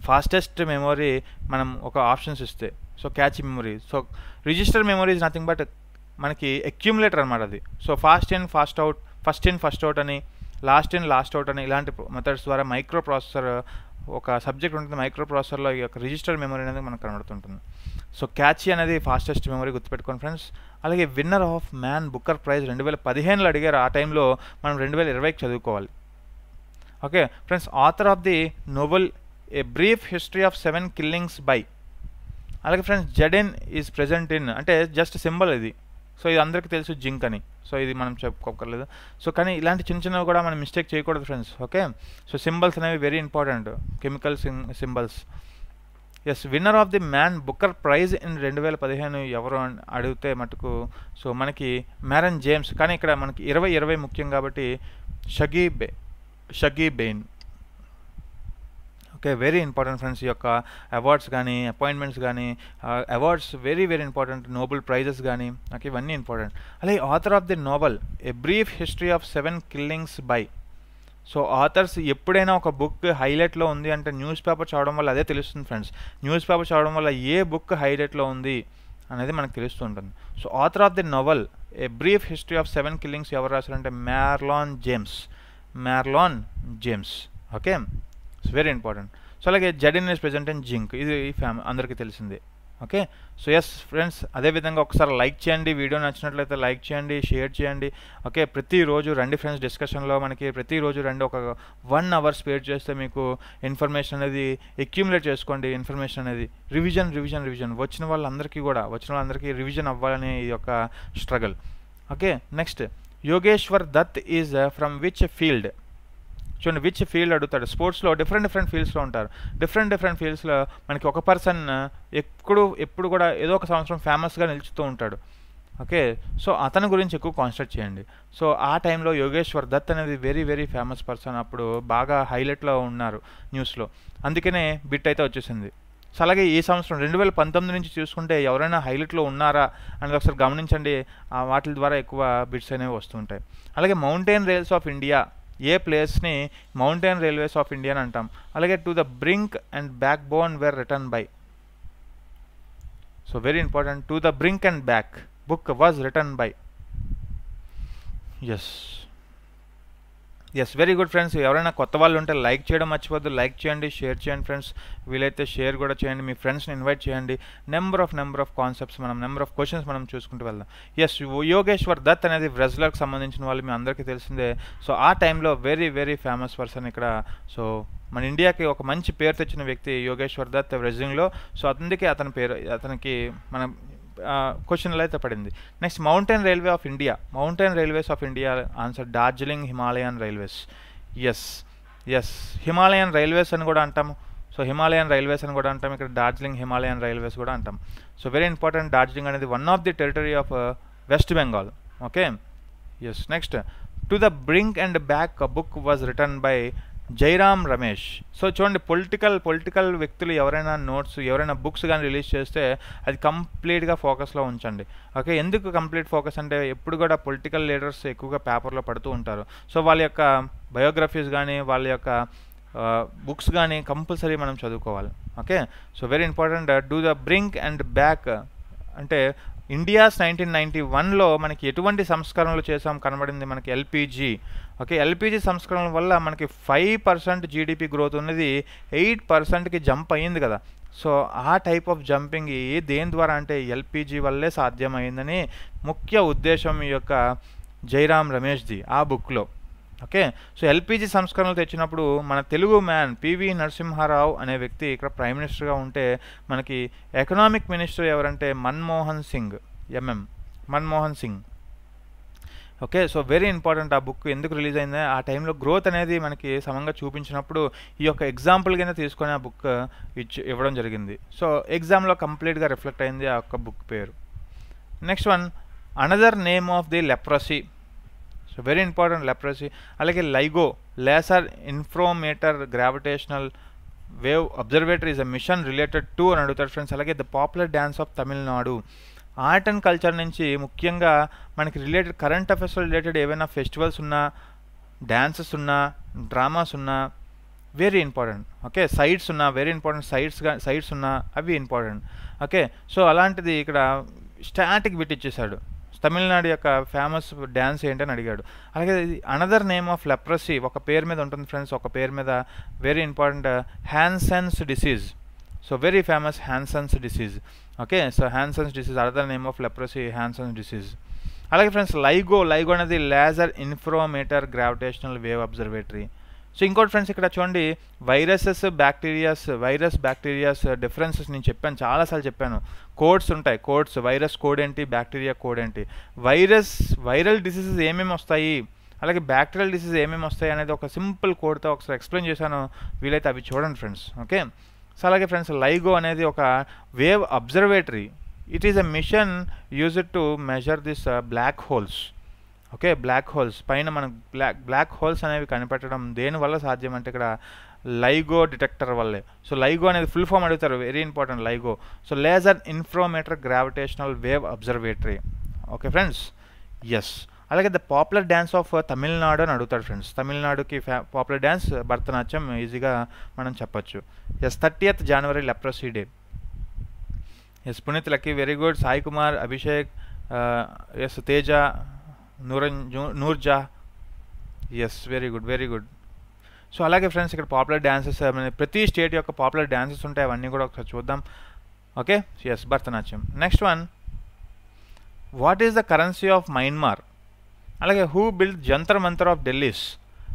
fastest memory మనం ఒక ఆప్షన్స్ ఇస్తే so cache memory so register memories nothing but మనకి అక్యూములేటర్ అనమాట అది so fast in fast out first in first out అని లాస్ట్ ఇన్ లాస్ట్ అవుట్ అని ఇలాంటి మెథడ్స్ ద్వారా మైక్రో ప్రాసెసర్ ఒక సబ్జెక్ట్ ఉంటుంది మైక్రో ప్రాసెసర్లో ఈ యొక్క రిజిస్టర్ మెమరీ అనేది మనకు కనబడుతుంటుంది సో క్యాచ్ అనేది ఫాస్టెస్ట్ మెమరీ గుర్తుపెట్టుకోండి ఫ్రెండ్స్ అలాగే winner of Man Booker praise రెండు వేల పదిహేనులో అడిగారు ఆ టైంలో మనం రెండు వేల ఇరవైకి చదువుకోవాలి okay friends author of the novel a brief history of seven killings by అలాగే ఫ్రెండ్స్ జడెన్ ఈజ్ ప్రెజెంట్ ఇన్ అంటే జస్ట్ సింబల్ ఇది సో ఇది అందరికీ తెలుసు జింక్ అని సో ఇది మనం చెప్పుకోకర్లేదు సో కానీ ఇలాంటి చిన్న చిన్నవి కూడా మనం మిస్టేక్ చేయకూడదు ఫ్రెండ్స్ ఓకే సో సింబల్స్ అనేవి వెరీ ఇంపార్టెంట్ కెమికల్ సిం symbols yes winner of the Man Booker prize in రెండు వేల పదిహేను ఎవరు అడిగితే మటుకు సో మనకి మ్యారన్ జేమ్స్ కానీ ఇక్కడ మనకి ఇరవై ఇరవై ముఖ్యం కాబట్టి షగీ బే Shuggie Bain okay very important friends యొక్క అవార్డ్స్ కానీ అపాయింట్మెంట్స్ కానీ awards very very important Nobel prizes కానీ నాకు ఇవన్నీ ఇంపార్టెంట్ అలాగే author of the novel a brief history of seven killings by so authors ఎప్పుడైనా ఒక బుక్ హైలైట్లో ఉంది అంటే న్యూస్ పేపర్ చదవడం వల్ల అదే తెలుస్తుంది ఫ్రెండ్స్ న్యూస్ పేపర్ చదవడం వల్ల ఏ బుక్ హైలైట్లో ఉంది అనేది మనకు తెలుస్తుంటుంది so author of the novel a brief history of seven killings ఎవరు రాశారంటే Marlon James Marlon James okay it's very important so అలాగే జడిన్ ఇస్ ప్రెజెంట్ అండ్ జింక్ ఇది ఈ ఫ్యామ్ అందరికీ తెలిసిందే ఓకే సో ఎస్ ఫ్రెండ్స్ అదేవిధంగా ఒకసారి లైక్ చేయండి వీడియో నచ్చినట్లయితే లైక్ చేయండి షేర్ చేయండి ఓకే ప్రతిరోజు రండి ఫ్రెండ్స్ డిస్కషన్లో మనకి ప్రతిరోజు రండి ఒక వన్ అవర్ స్పేర్ చేస్తే మీకు ఇన్ఫర్మేషన్ అనేది అక్యూములేట్ చేసుకోండి ఇన్ఫర్మేషన్ అనేది రివిజన్ రివిజన్ రివిజన్ వచ్చిన వాళ్ళందరికీ కూడా వచ్చిన వాళ్ళందరికీ రివిజన్ అవ్వాలని ఇది ఒక struggle okay next Yogeshwar Dutt is from which field చూడండి విచ్ ఫీల్డ్ అడుగుతాడు స్పోర్ట్స్లో డిఫరెంట్ డిఫరెంట్ ఫీల్డ్స్లో ఉంటారు డిఫరెంట్ డిఫరెంట్ ఫీల్డ్స్లో మనకి ఒక పర్సన్ ఎప్పుడు ఎప్పుడు కూడా ఏదో ఒక సంవత్సరం ఫేమస్గా నిలుచుతూ ఉంటాడు ఓకే సో అతని గురించి ఎక్కువ కాన్సన్ట్రేట్ చేయండి సో ఆ టైంలో యోగేశ్వర్ దత్ అనేది వెరీ వెరీ ఫేమస్ పర్సన్ అప్పుడు బాగా హైలైట్లో ఉన్నారు న్యూస్లో అందుకనే బిట్ అయితే వచ్చేసింది సో అలాగే ఈ సంవత్సరం రెండు వేల పంతొమ్మిది నుంచి చూసుకుంటే ఎవరైనా హైలైట్లో ఉన్నారా అనేది ఒకసారి గమనించండి వాటి ద్వారా ఎక్కువ బిట్స్ అనేవి వస్తుంటాయి అలాగే mountain rails of India a ప్లేస్ని మౌంటైన్ రైల్వేస్ ఆఫ్ ఇండియా అని అంటాం అలాగే to the brink and back bone where return by so very important to the brink and back book was return by yes yes very good friends ఎవరైనా కొత్త వాళ్ళు ఉంటే like చేయడం మర్చిపోద్దు like చేయండి షేర్ చేయండి ఫ్రెండ్స్ వీలైతే షేర్ కూడా చేయండి మీ ఫ్రెండ్స్ని ఇన్వైట్ చేయండి number of number of concepts మనం నెంబర్ ఆఫ్ క్వశ్చన్స్ మనం చూసుకుంటూ వెళ్దాం ఎస్ యోగేశ్వర్ దత్ అనేది బ్రెజిల్కి సంబంధించిన వాళ్ళు మీ అందరికీ తెలిసిందే సో ఆ టైంలో వెరీ వెరీ ఫేమస్ పర్సన్ ఇక్కడ సో మన ఇండియాకి ఒక మంచి పేరు తెచ్చిన వ్యక్తి యోగేశ్వర్ దత్ రెజింగ్లో సో అతనికి అతని పేరు అతనికి మన క్వశ్చన్లో అయితే పడింది next mountain railway of India mountain railways of India answer Darjeeling Himalayan railways yes yes Himalayan railways అని కూడా అంటాము సో హిమాలయన్ రైల్వేస్ అని కూడా అంటాం ఇక్కడ డార్జిలింగ్ హిమాలయన్ రైల్వేస్ కూడా అంటాం సో వెరీ ఇంపార్టెంట్ డార్జిలింగ్ అనేది one of the territory of west Bengal okay yes next to the brink and back book was return by Jairam Ramesh so చూడండి పొలిటికల్ పొలిటికల్ వ్యక్తులు ఎవరైనా నోట్స్ ఎవరైనా బుక్స్ కానీ రిలీజ్ చేస్తే అది కంప్లీట్గా ఫోకస్లో ఉంచండి ఓకే ఎందుకు కంప్లీట్ ఫోకస్ అంటే ఎప్పుడు కూడా పొలిటికల్ లీడర్స్ ఎక్కువగా పేపర్లో పడుతూ ఉంటారు సో వాళ్ళ యొక్క బయోగ్రఫీస్ కానీ వాళ్ళ యొక్క బుక్స్ కానీ కంపల్సరీ మనం చదువుకోవాలి okay so very important to the brink and back అంటే ఇండియాస్ నైన్టీన్ నైన్టీ వన్లో మనకి ఎటువంటి సంస్కరణలు చేసాం కనబడింది మనకి ఎల్పిజి ఓకే ఎల్పిజి సంస్కరణల వల్ల మనకి ఫైవ్ పర్సెంట్ జీడిపి గ్రోత్ ఉన్నది ఎయిట్ పర్సెంట్కి జంప్ అయ్యింది కదా సో ఆ టైప్ ఆఫ్ జంపింగ్ దేని ద్వారా అంటే ఎల్పిజి వల్లే సాధ్యమైందని ముఖ్య ఉద్దేశం ఈ యొక్క జైరామ్ రమేష్ది ఆ బుక్లో ఓకే సో ఎల్పిజి సంస్కరణలు తెచ్చినప్పుడు మన తెలుగు మ్యాన్ పివి నరసింహారావు అనే వ్యక్తి ఇక్కడ ప్రైమ్ మినిస్టర్గా ఉంటే మనకి ఎకనామిక్ మినిస్టర్ ఎవరంటే Manmohan Singh MM Manmohan Singh okay so very important ఆ బుక్ ఎందుకు రిలీజ్ అయింది ఆ టైంలో గ్రోత్ అనేది మనకి సమంగా చూపించినప్పుడు ఈ యొక్క ఎగ్జాంపుల్ కింద తీసుకొని ఆ బుక్ ఇచ్చి ఇవ్వడం జరిగింది సో ఎగ్జామ్లో కంప్లీట్గా రిఫ్లెక్ట్ అయింది ఆ యొక్క బుక్ పేరు next one another name of the leprosy so very important leprosy అలాగే లైగో laser ఇన్ఫ్రోమేటర్ gravitational wave అబ్జర్వేటర్ is a machine related to అని అడుగుతారు ఫ్రెండ్స్ అలాగే the popular dance of Tamil Nadu art and culture నుంచి ముఖ్యంగా మనకి రిలేటెడ్ కరెంట్ అఫేర్స్ రిలేటెడ్ ఏవైనా festivals ఉన్నా dances ఉన్నా డ్రామాస్ ఉన్నా వెరీ ఇంపార్టెంట్ ఓకే సైట్స్ ఉన్నా వెరీ ఇంపార్టెంట్ సైట్స్ సైట్స్ ఉన్నా అవి ఇంపార్టెంట్ ఓకే సో అలాంటిది ఇక్కడ స్టాటిక్ బిట్ ఇచ్చేసాడు తమిళనాడు యొక్క ఫేమస్ డ్యాన్స్ ఏంటి అని అడిగాడు అలాగే అనదర్ నేమ్ ఆఫ్ లెప్రసీ ఒక పేరు మీద ఉంటుంది ఫ్రెండ్స్ ఒక పేరు మీద very important Hansen's disease so very famous Hansen's disease okay so Hansen's disease another name of leprosy Hansen's disease అలాగే ఫ్రెండ్స్ లైగో లైగో అనేది laser interferometer gravitational wave observatory so ఇంకోటి ఫ్రెండ్స్ ఇక్కడ చూడండి viruses bacterias virus bacterias differences నేను చెప్పాను చాలాసార్లు చెప్పాను codes ఉంటాయి కోడ్స్ వైరస్ కోడ్ ఏంటి బ్యాక్టీరియా కోడ్ ఏంటి వైరస్ వైరల్ డిసీజెస్ ఏమేమి వస్తాయి అలాగే బ్యాక్టీరియల్ డిసీజ్ ఏమేమి వస్తాయి అనేది ఒక సింపుల్ కోడ్తో ఒకసారి ఎక్స్ప్లెయిన్ చేశాను వీలైతే అవి చూడండి ఫ్రెండ్స్ ఓకే సో అలాగే ఫ్రెండ్స్ లైగో అనేది ఒక wave observatory it is a mission used to measure this black holes okay black holes పైన మనకు బ్లాక్ బ్లాక్ హోల్స్ అనేవి కనిపెట్టడం దేనివల్ల సాధ్యం అంటే ఇక్కడ లైగో డిటెక్టర్ వల్లే సో లైగో అనేది ఫుల్ ఫామ్ అడుగుతారు very important లైగో so laser interferometer gravitational wave observatory okay friends yes అలాగే the popular dance of Tamil Nadu అని అడుగుతాడు ఫ్రెండ్స్ తమిళనాడుకి ఫ్యా పాపులర్ డ్యాన్స్ భరతనాట్యం ఈజీగా మనం చెప్పొచ్చు yes thirtieth January leprosy day yes పునీత్లకి very good Sai Kumar Abhishek yes Teja Nooran Noorja yes very good very good so అలాగే ఫ్రెండ్స్ ఇక్కడ పాపులర్ డ్యాన్సెస్ ప్రతి స్టేట్ యొక్క పాపులర్ డ్యాన్సెస్ ఉంటాయి అవన్నీ కూడా ఒకసారి చూద్దాం okay yes Bharatanatyam next one what is the currency of Myanmar అలాగే who build Jantar Mantar of Delhi's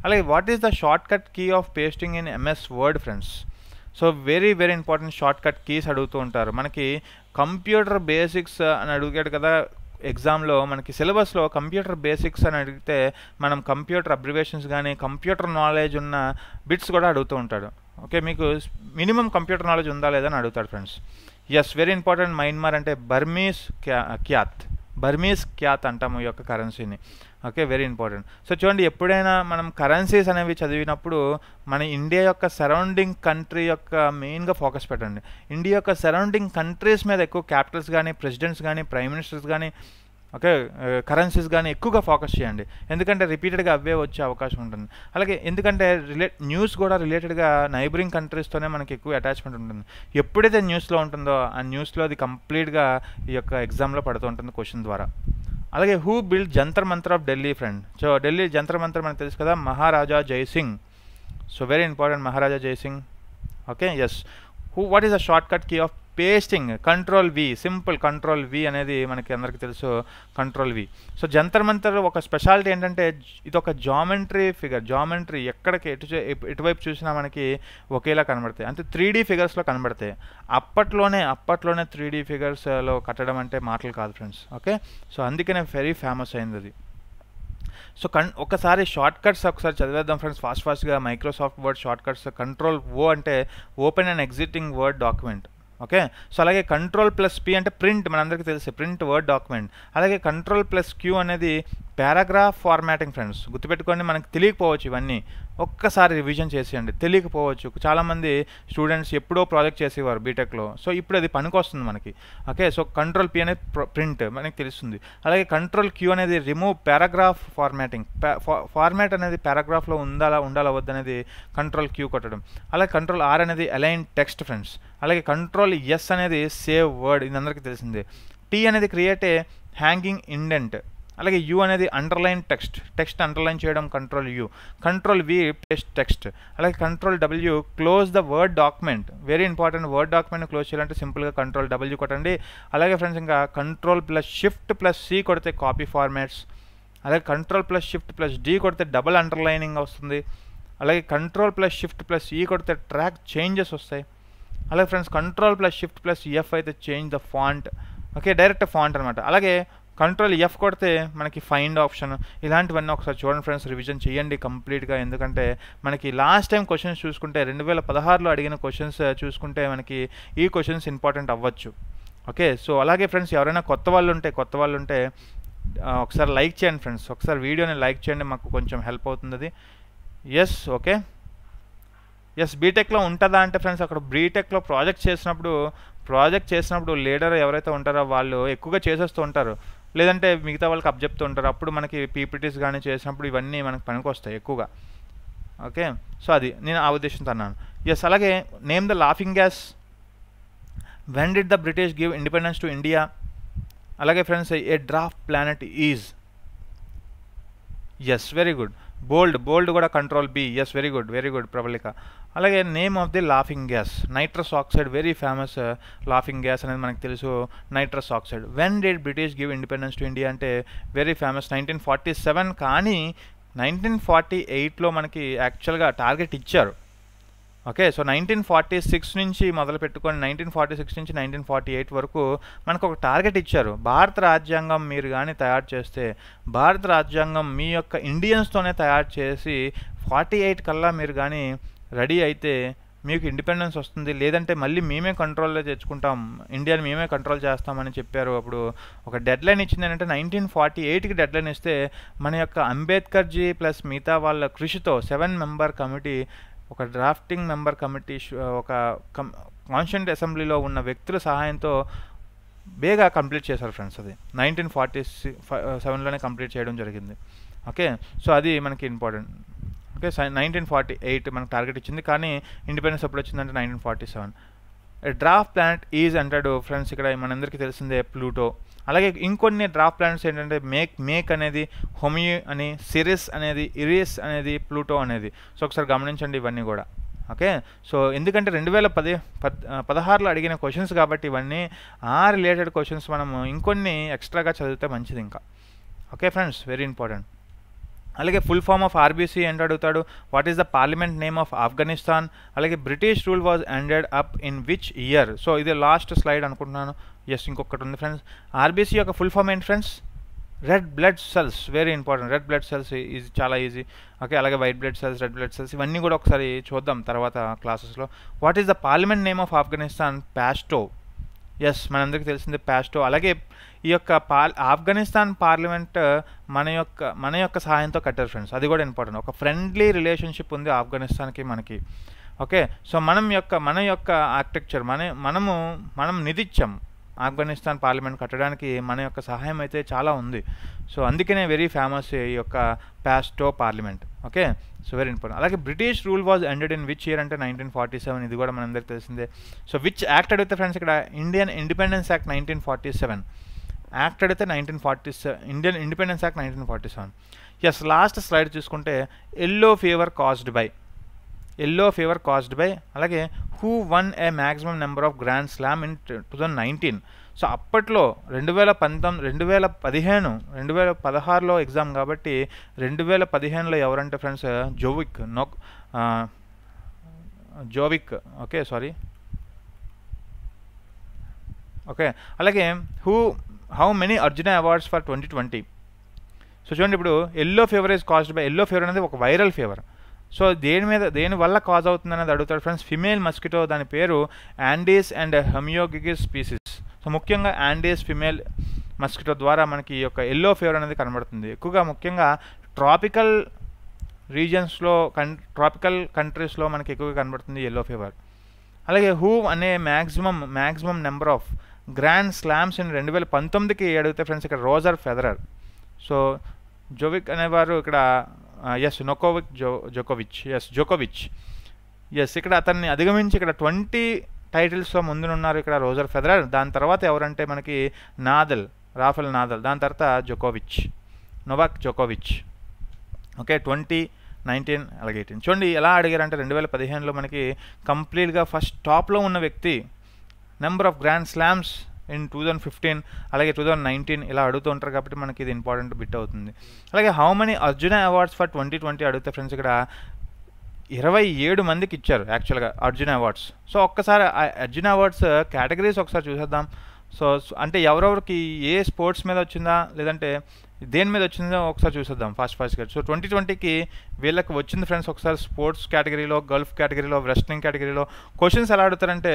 అలాగే what is the short cut key of pasting in MS word friends so very very important short cut keys అడుగుతూ ఉంటారు మనకి computer basics అని అడిగాడు కదా ఎగ్జామ్లో మనకి సిలబస్లో కంప్యూటర్ బేసిక్స్ అని అడిగితే మనం కంప్యూటర్ అబ్రివేషన్స్ కానీ కంప్యూటర్ నాలెడ్జ్ ఉన్న బిట్స్ కూడా అడుగుతూ ఉంటాడు ఓకే మీకు మినిమం కంప్యూటర్ నాలెడ్జ్ ఉందా లేదని అడుగుతాడు friends yes very important Myanmar అంటే బర్మీస్ క్యా క్యాత్ బర్మీస్ క్యాత్ అంటాము ఈ యొక్క కరెన్సీని ఓకే వెరీ ఇంపార్టెంట్ సో చూడండి ఎప్పుడైనా మనం కరెన్సీస్ అనేవి చదివినప్పుడు మన ఇండియా యొక్క సరౌండింగ్ కంట్రీ యొక్క మెయిన్గా ఫోకస్ పెట్టండి ఇండియా యొక్క సరౌండింగ్ కంట్రీస్ మీద ఎక్కువ క్యాపిటల్స్ కానీ ప్రెసిడెంట్స్ కానీ ప్రైమ్ మినిస్టర్స్ కానీ ఓకే కరెన్సీస్ కానీ ఎక్కువగా ఫోకస్ చేయండి ఎందుకంటే రిపీటెడ్గా అవే వచ్చే అవకాశం ఉంటుంది అలాగే ఎందుకంటే రిలే న్యూస్ కూడా రిలేటెడ్గా నైబరింగ్ కంట్రీస్తోనే మనకి ఎక్కువ అటాచ్మెంట్ ఉంటుంది ఎప్పుడైతే న్యూస్లో ఉంటుందో ఆ న్యూస్లో అది కంప్లీట్గా ఈ యొక్క ఎగ్జామ్లో పడుతూ ఉంటుంది క్వశ్చన్ ద్వారా అలాగే హూ బిల్డ్ జంతర్ మంత్ర of Delhi friend so Delhi Jantar మంత్ర మనకు తెలుసు కదా మహారాజా Jaisingh so very important Maharaja Jaisingh okay yes who what is the short cut key of pasting control V simple control V అనేది మనకి అందరికీ తెలుసు control V so Jantar Mantar ఒక స్పెషాలిటీ ఏంటంటే ఇది ఒక జామెంట్రీ ఫిగర్ జామెంట్రీ ఎక్కడికి ఎటు ఎటువైపు చూసినా మనకి ఒకేలా కనబడతాయి అంటే త్రీ డీ ఫిగర్స్లో కనబడతాయి అప్పట్లోనే అప్పట్లోనే త్రీ డీ ఫిగర్స్లో కట్టడం అంటే మాటలు కాదు ఫ్రెండ్స్ ఓకే సో అందుకనే వెరీ ఫేమస్ అయింది అది సో కన్ ఒకసారి షార్ట్ కట్స్ ఒకసారి చదివేద్దాం ఫ్రెండ్స్ ఫాస్ట్ ఫాస్ట్గా Microsoft word short cuts control O అంటే open and existing word document okay so అలాగే కంట్రోల్ ప్లస్ పి అంటే ప్రింట్ మనందరికీ తెలుసు ప్రింట్ వర్డ్ డాక్యుమెంట్ అలాగే కంట్రోల్ ప్లస్ క్యూ అనేది పారాగ్రాఫ్ ఫార్మాటింగ్ ఫ్రెండ్స్ గుర్తుపెట్టుకోండి మనకు తెలియకపోవచ్చు ఇవన్నీ ఒక్కసారి రివిజన్ చేసేయండి తెలియకపోవచ్చు చాలామంది స్టూడెంట్స్ ఎప్పుడో ప్రాజెక్ట్ చేసేవారు బీటెక్లో సో ఇప్పుడు అది పనికొస్తుంది మనకి ఓకే సో కంట్రోల్ పి అనేది ప్రింట్ మనకి తెలుస్తుంది అలాగే కంట్రోల్ క్యూ అనేది రిమూవ్ పారాగ్రాఫ్ ఫార్మాటింగ్ ఫార్మాట్ అనేది పారాగ్రాఫ్లో ఉండాలా ఉండాలా వద్దనేది కంట్రోల్ క్యూ కొట్టడం అలాగే కంట్రోల్ ఆర్ అనేది అలైన్ టెక్స్ట్ ఫ్రెండ్స్ అలాగే కంట్రోల్ ఎస్ అనేది సేవ్ వర్డ్ ఇది అందరికీ తెలిసిందే టీ అనేది క్రియేట్ హ్యాంగింగ్ ఇండెంట్ అలాగే యూ అనేది అండర్లైన్ టెక్స్ట్ టెక్స్ట్ అండర్లైన్ చేయడం control U control V paste text అలాగే control W close the word document very important word document close చేయాలంటే సింపుల్గా కంట్రోల్ డబ్ల్యూ కొట్టండి అలాగే ఫ్రెండ్స్ ఇంకా control plus shift plus C కొడితే కాపీ ఫార్మాట్స్ అలాగే control plus shift plus D కొడితే double underlining వస్తుంది అలాగే కంట్రోల్ ప్లస్ షిఫ్ట్ ప్లస్ ఈ కొడితే ట్రాక్ చేంజెస్ వస్తాయి అలాగే friends control plus shift plus F అయితే change the font okay direct font అనమాట అలాగే కంట్రోల్ ఎఫ్ కొడితే మనకి ఫైండ్ ఆప్షన్ ఇలాంటివన్నీ ఒకసారి చూడండి ఫ్రెండ్స్ రివిజన్ చేయండి కంప్లీట్గా ఎందుకంటే మనకి లాస్ట్ టైం క్వశ్చన్స్ చూసుకుంటే రెండు వేల పదహారులో అడిగిన క్వశ్చన్స్ uh, చూసుకుంటే మనకి ఈ క్వశ్చన్స్ ఇంపార్టెంట్ అవ్వచ్చు ఓకే సో అలాగే ఫ్రెండ్స్ ఎవరైనా కొత్త వాళ్ళు ఉంటే కొత్త వాళ్ళు ఉంటే uh, ఒకసారి లైక్ చేయండి ఫ్రెండ్స్ ఒకసారి వీడియోని లైక్ చేయండి మాకు కొంచెం హెల్ప్ అవుతుంది అది ఎస్ ఓకే ఎస్ బీటెక్లో ఉంటుందా అంటే ఫ్రెండ్స్ అక్కడ బీటెక్లో ప్రాజెక్ట్ చేసినప్పుడు ప్రాజెక్ట్ చేసినప్పుడు లీడర్ ఎవరైతే ఉంటారో వాళ్ళు ఎక్కువగా చేసేస్తూ ఉంటారు లేదంటే మిగతా వాళ్ళకి అప్జెప్తూ ఉంటారు అప్పుడు మనకి పీపీటీస్ కానీ చేసినప్పుడు ఇవన్నీ మనకు పనికి వస్తాయి ఎక్కువగా ఓకే సో అది నేను ఆ ఉద్దేశంతో అన్నాను ఎస్ అలాగే name the laughing gas when did the British give independence to India అలాగే friends a dwarf planet is yes very good bold bold కూడా control B yes very good very good Prabalika అలాగే name of the laughing gas nitrous oxide very famous uh, laughing gas అనేది మనకు తెలుసు nitrous oxide when did British give independence to India అంటే very famous nineteen forty seven కానీ nineteen forty ఎయిట్లో మనకి యాక్చువల్గా target ఇచ్చారు okay so nineteen forty six నుంచి మొదలు పెట్టుకొని నైన్టీన్ ఫార్టీ సిక్స్ నుంచి నైన్టీన్ ఫార్టీ ఎయిట్ వరకు మనకు ఒక టార్గెట్ ఇచ్చారు భారత రాజ్యాంగం మీరు కానీ తయారు చేస్తే భారత రాజ్యాంగం మీ యొక్క ఇండియన్స్తోనే తయారు చేసి ఫార్టీ ఎయిట్ కల్లా మీరు కానీ రెడీ అయితే మీకు ఇండిపెండెన్స్ వస్తుంది లేదంటే మళ్ళీ మేమే కంట్రోల్లో తెచ్చుకుంటాం ఇండియాని మేమే కంట్రోల్ చేస్తామని చెప్పారు అప్పుడు ఒక డెడ్లైన్ ఇచ్చింది అంటే నైన్టీన్ ఫార్టీ ఎయిట్కి డెడ్లైన్ ఇస్తే మన యొక్క అంబేద్కర్జీ ప్లస్ మిగతా వాళ్ళ కృషితో సెవెన్ మెంబర్ కమిటీ ఒక డ్రాఫ్టింగ్ మెంబర్ కమిటీ ఒక కాన్స్టిట్యూంట్ అసెంబ్లీలో ఉన్న వ్యక్తుల సహాయంతో బేగా కంప్లీట్ చేశారు ఫ్రెండ్స్ అది నైన్టీన్ ఫార్టీ సెవెన్లోనే కంప్లీట్ చేయడం జరిగింది ఓకే సో అది మనకి important okay nineteen forty eight మనకు టార్గెట్ ఇచ్చింది కానీ ఇండిపెండెన్స్ ఎప్పుడు వచ్చిందంటే nineteen forty seven draft planet is అంటాడు ఫ్రెండ్స్ ఇక్కడ మనందరికీ తెలిసిందే ప్లూటో అలాగే ఇంకొన్ని డ్రాఫ్ట్ ప్లానెట్స్ ఏంటంటే మేక్ మేక్ అనేది హోమియో అని సిరిస్ అనేది ఇరియస్ అనేది ప్లూటో అనేది సో ఒకసారి గమనించండి ఇవన్నీ కూడా ఓకే సో ఎందుకంటే రెండు వేల పది పద్ పదహారులో అడిగిన క్వశ్చన్స్ కాబట్టి ఇవన్నీ ఆ రిలేటెడ్ క్వశ్చన్స్ మనం ఇంకొన్ని ఎక్స్ట్రాగా చదివితే మంచిది ఇంకా ఓకే ఫ్రెండ్స్ వెరీ ఇంపార్టెంట్ అలాగే ఫుల్ ఫామ్ ఆఫ్ ఆర్బీసీ ఏంటి అడుగుతాడు what is the parliament name of Afghanistan అలాగే British rule was ended up in which year so ఇది లాస్ట్ స్లైడ్ అనుకుంటున్నాను ఎస్ ఇంకొకటి ఉంది ఫ్రెండ్స్ ఆర్బీసీ యొక్క ఫుల్ ఫామ్ ఏంటి friends red blood cells very important red blood cells is చాలా easy okay అలాగే white blood cells red blood cells ఇవన్నీ కూడా ఒకసారి చూద్దాం తర్వాత క్లాసెస్లో what is the parliament name of Afghanistan Pashto yes మనందరికీ తెలిసింది ప్యాస్టో అలాగే ఈ యొక్క పార్ ఆఫ్ఘనిస్తాన్ పార్లమెంట్ మన యొక్క మన యొక్క సహాయంతో కట్టారు ఫ్రెండ్స్ అది కూడా ఇంపార్టెంట్ ఒక ఫ్రెండ్లీ రిలేషన్షిప్ ఉంది ఆఫ్ఘనిస్తాన్కి మనకి ఓకే సో మనం యొక్క మన యొక్క ఆర్కిటెక్చర్ మన మనము మనం నిధిచ్చాము ఆఫ్ఘనిస్తాన్ పార్లమెంట్ కట్టడానికి మన యొక్క సహాయం అయితే చాలా ఉంది సో అందుకనే వెరీ ఫేమస్ ఈ యొక్క Pashto parliament okay so very important అలాగే British rule was ended in which year అంటే నైన్టీన్ ఫార్టీ సెవెన్ ఇది కూడా మనందరికీ తెలిసిందే సో విచ్ యాక్ట్ అడిగితే ఫ్రెండ్స్ ఇక్కడ Indian independence act nineteen forty seven act అడిగితే nineteen forty seven Indian independence act nineteen forty seven yes last slide చూసుకుంటే yellow fever caused by yellow fever caused by అలాగే who won a maximum number of grand slam in two thousand nineteen so అప్పట్లో రెండు వేల పంతొమ్మిది రెండు వేల పదిహేను రెండు వేల పదహారులో ఎగ్జామ్ కాబట్టి రెండు వేల పదిహేనులో ఎవరంటే friends Jovic no Jovic okay sorry okay అలాగే who how many Arjuna awards for twenty twenty so చూడండి ఇప్పుడు yellow fever is caused by yellow fever అనేది ఒక వైరల్ ఫీవర్ సో దేని మీద దేని వల్ల కాజ్ అవుతుంది అనేది అడుగుతాడు ఫ్రెండ్స్ ఫిమేల్ మస్కిటో దాని పేరు Aedes and Haemagogus species so ముఖ్యంగా యాండీస్ ఫిమేల్ మస్కిటో ద్వారా మనకి ఈ యొక్క ఎల్లో ఫీవర్ అనేది కనబడుతుంది ఎక్కువగా ముఖ్యంగా ట్రాపికల్ రీజన్స్లో కన్ ట్రాపికల్ కంట్రీస్లో మనకి ఎక్కువగా కనబడుతుంది ఎల్లో ఫీవర్ అలాగే హూ అనే maximum maximum number of grand slams in రెండు వేల పంతొమ్మిదికి అడిగితే ఫ్రెండ్స్ ఇక్కడ రోజర్ ఫెదరర్ సో జోవిక్ అనేవారు ఇక్కడ ఎస్ నోకోవిక్ జో జోకోవిచ్ ఎస్ జోకోవిచ్ ఎస్ ఇక్కడ అతన్ని అధిగమించి ఇక్కడ ట్వంటీ టైటిల్స్తో ముందునున్నారు ఇక్కడ రోజర్ ఫెదరర్ దాని తర్వాత ఎవరంటే మనకి నాదల్ రాఫెల్ నాదల్ దాని తర్వాత జోకోవిచ్ నొవాక్ జోకోవిచ్ ఓకే ట్వంటీ నైన్టీన్ అలాగే ఎయిటీన్ చూడండి ఎలా అడిగారంటే రెండు వేల పదిహేనులో మనకి కంప్లీట్గా ఫస్ట్ టాప్లో ఉన్న వ్యక్తి number of grand slams in two thousand fifteen అలాగే టూ థౌజండ్ నైన్టీన్ ఇలా అడుగుతూ ఉంటారు కాబట్టి మనకి ఇది ఇంపార్టెంట్ బిట్ అవుతుంది అలాగే how many Arjuna awards for twenty twenty అడిగితే ఫ్రెండ్స్ ఇక్కడ ఇరవై ఏడు మందికి ఇచ్చారు యాక్చువల్గా అర్జున అవార్డ్స్ సో ఒక్కసారి అర్జున అవార్డ్స్ కేటగిరీస్ ఒకసారి చూసేద్దాం సో అంటే ఎవరెవరికి ఏ స్పోర్ట్స్ మీద వచ్చిందా లేదంటే దేని మీద వచ్చిందో ఒకసారి చూసేద్దాం ఫాస్ట్ ఫాస్ట్గా సో ట్వంటీ ట్వంటీకి వీళ్ళకి వచ్చింది ఫ్రెండ్స్ ఒకసారి స్పోర్ట్స్ కేటగిరీలో గల్ఫ్ కేటగిరీలో రెస్లింగ్ కేటగిరీలో క్వశ్చన్స్ ఎలా అడుగుతారంటే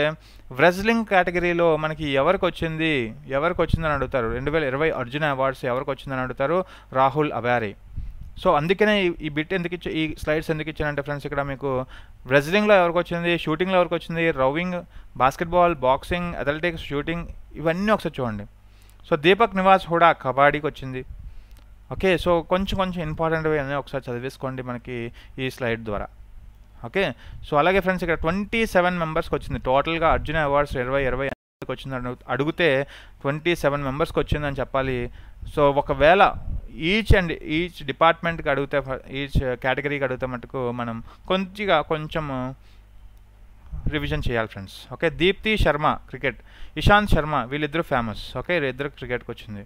రెస్లింగ్ కేటగిరీలో మనకి ఎవరికి వచ్చింది ఎవరికి వచ్చిందని అడుగుతారు రెండు వేల ఇరవై అర్జున అవార్డ్స్ ఎవరికి వచ్చిందని అడుగుతారు రాహుల్ అబారి సో అందుకనే ఈ బిట్ ఎందుకు ఇచ్చి ఈ స్లైడ్స్ ఎందుకు ఇచ్చానంటే ఫ్రెండ్స్ ఇక్కడ మీకు రెజ్లింగ్లో ఎవరికి వచ్చింది షూటింగ్లో ఎవరికి వచ్చింది rowing basketball boxing athletics shooting ఇవన్నీ ఒకసారి చూడండి సో దీపక్ నివాస్ హుడా కబడ్డీకి వచ్చింది ఓకే సో కొంచెం కొంచెం ఇంపార్టెంట్ అన్నీ ఒకసారి చదివేసుకోండి మనకి ఈ స్లైడ్ ద్వారా ఓకే సో అలాగే ఫ్రెండ్స్ ఇక్కడ ట్వంటీ సెవెన్ మెంబర్స్కి వచ్చింది టోటల్గా అర్జున అవార్డ్స్ ఇరవై ఇరవై వచ్చింది అడిగితే ట్వంటీ సెవెన్ మెంబర్స్కి వచ్చిందని చెప్పాలి సో ఒకవేళ ఈచ్ అండ్ ఈచ్ డిపార్ట్మెంట్కి అడిగితే ఈచ్ కేటగిరీకి అడిగితే మటుకు మనం కొద్దిగా కొంచెము రివిజన్ చేయాలి friends okay Deepti Sharma cricket Ishant Sharma వీళ్ళిద్దరూ ఫేమస్ ఓకే వీళ్ళిద్దరు క్రికెట్కి వచ్చింది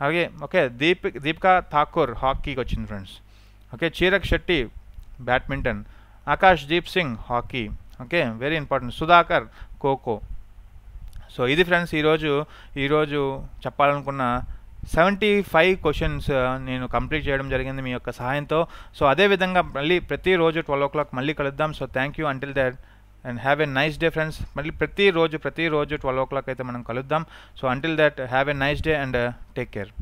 అలాగే ఓకే దీప్ దీపికా ఠాకూర్ హాకీకి వచ్చింది friends okay Chirag Shetty badminton Akash Deep Singh hockey okay very important Sudhakar kho kho so ఇది ఫ్రెండ్స్ ఈరోజు ఈరోజు చెప్పాలనుకున్న సెవెంటీ ఫైవ్ క్వశ్చన్స్ నేను కంప్లీట్ చేయడం జరిగింది మీ యొక్క సహాయంతో సో అదేవిధంగా మళ్ళీ ప్రతిరోజు ట్వెల్వ్ ఓ క్లాక్ మళ్ళీ కలుద్దాం so thank you until that and have a nice day friends మళ్ళీ ప్రతిరోజు ప్రతిరోజు ట్వెల్వ్ ఓ క్లాక్ అయితే మనం కలుద్దాం so until that have a nice day and take care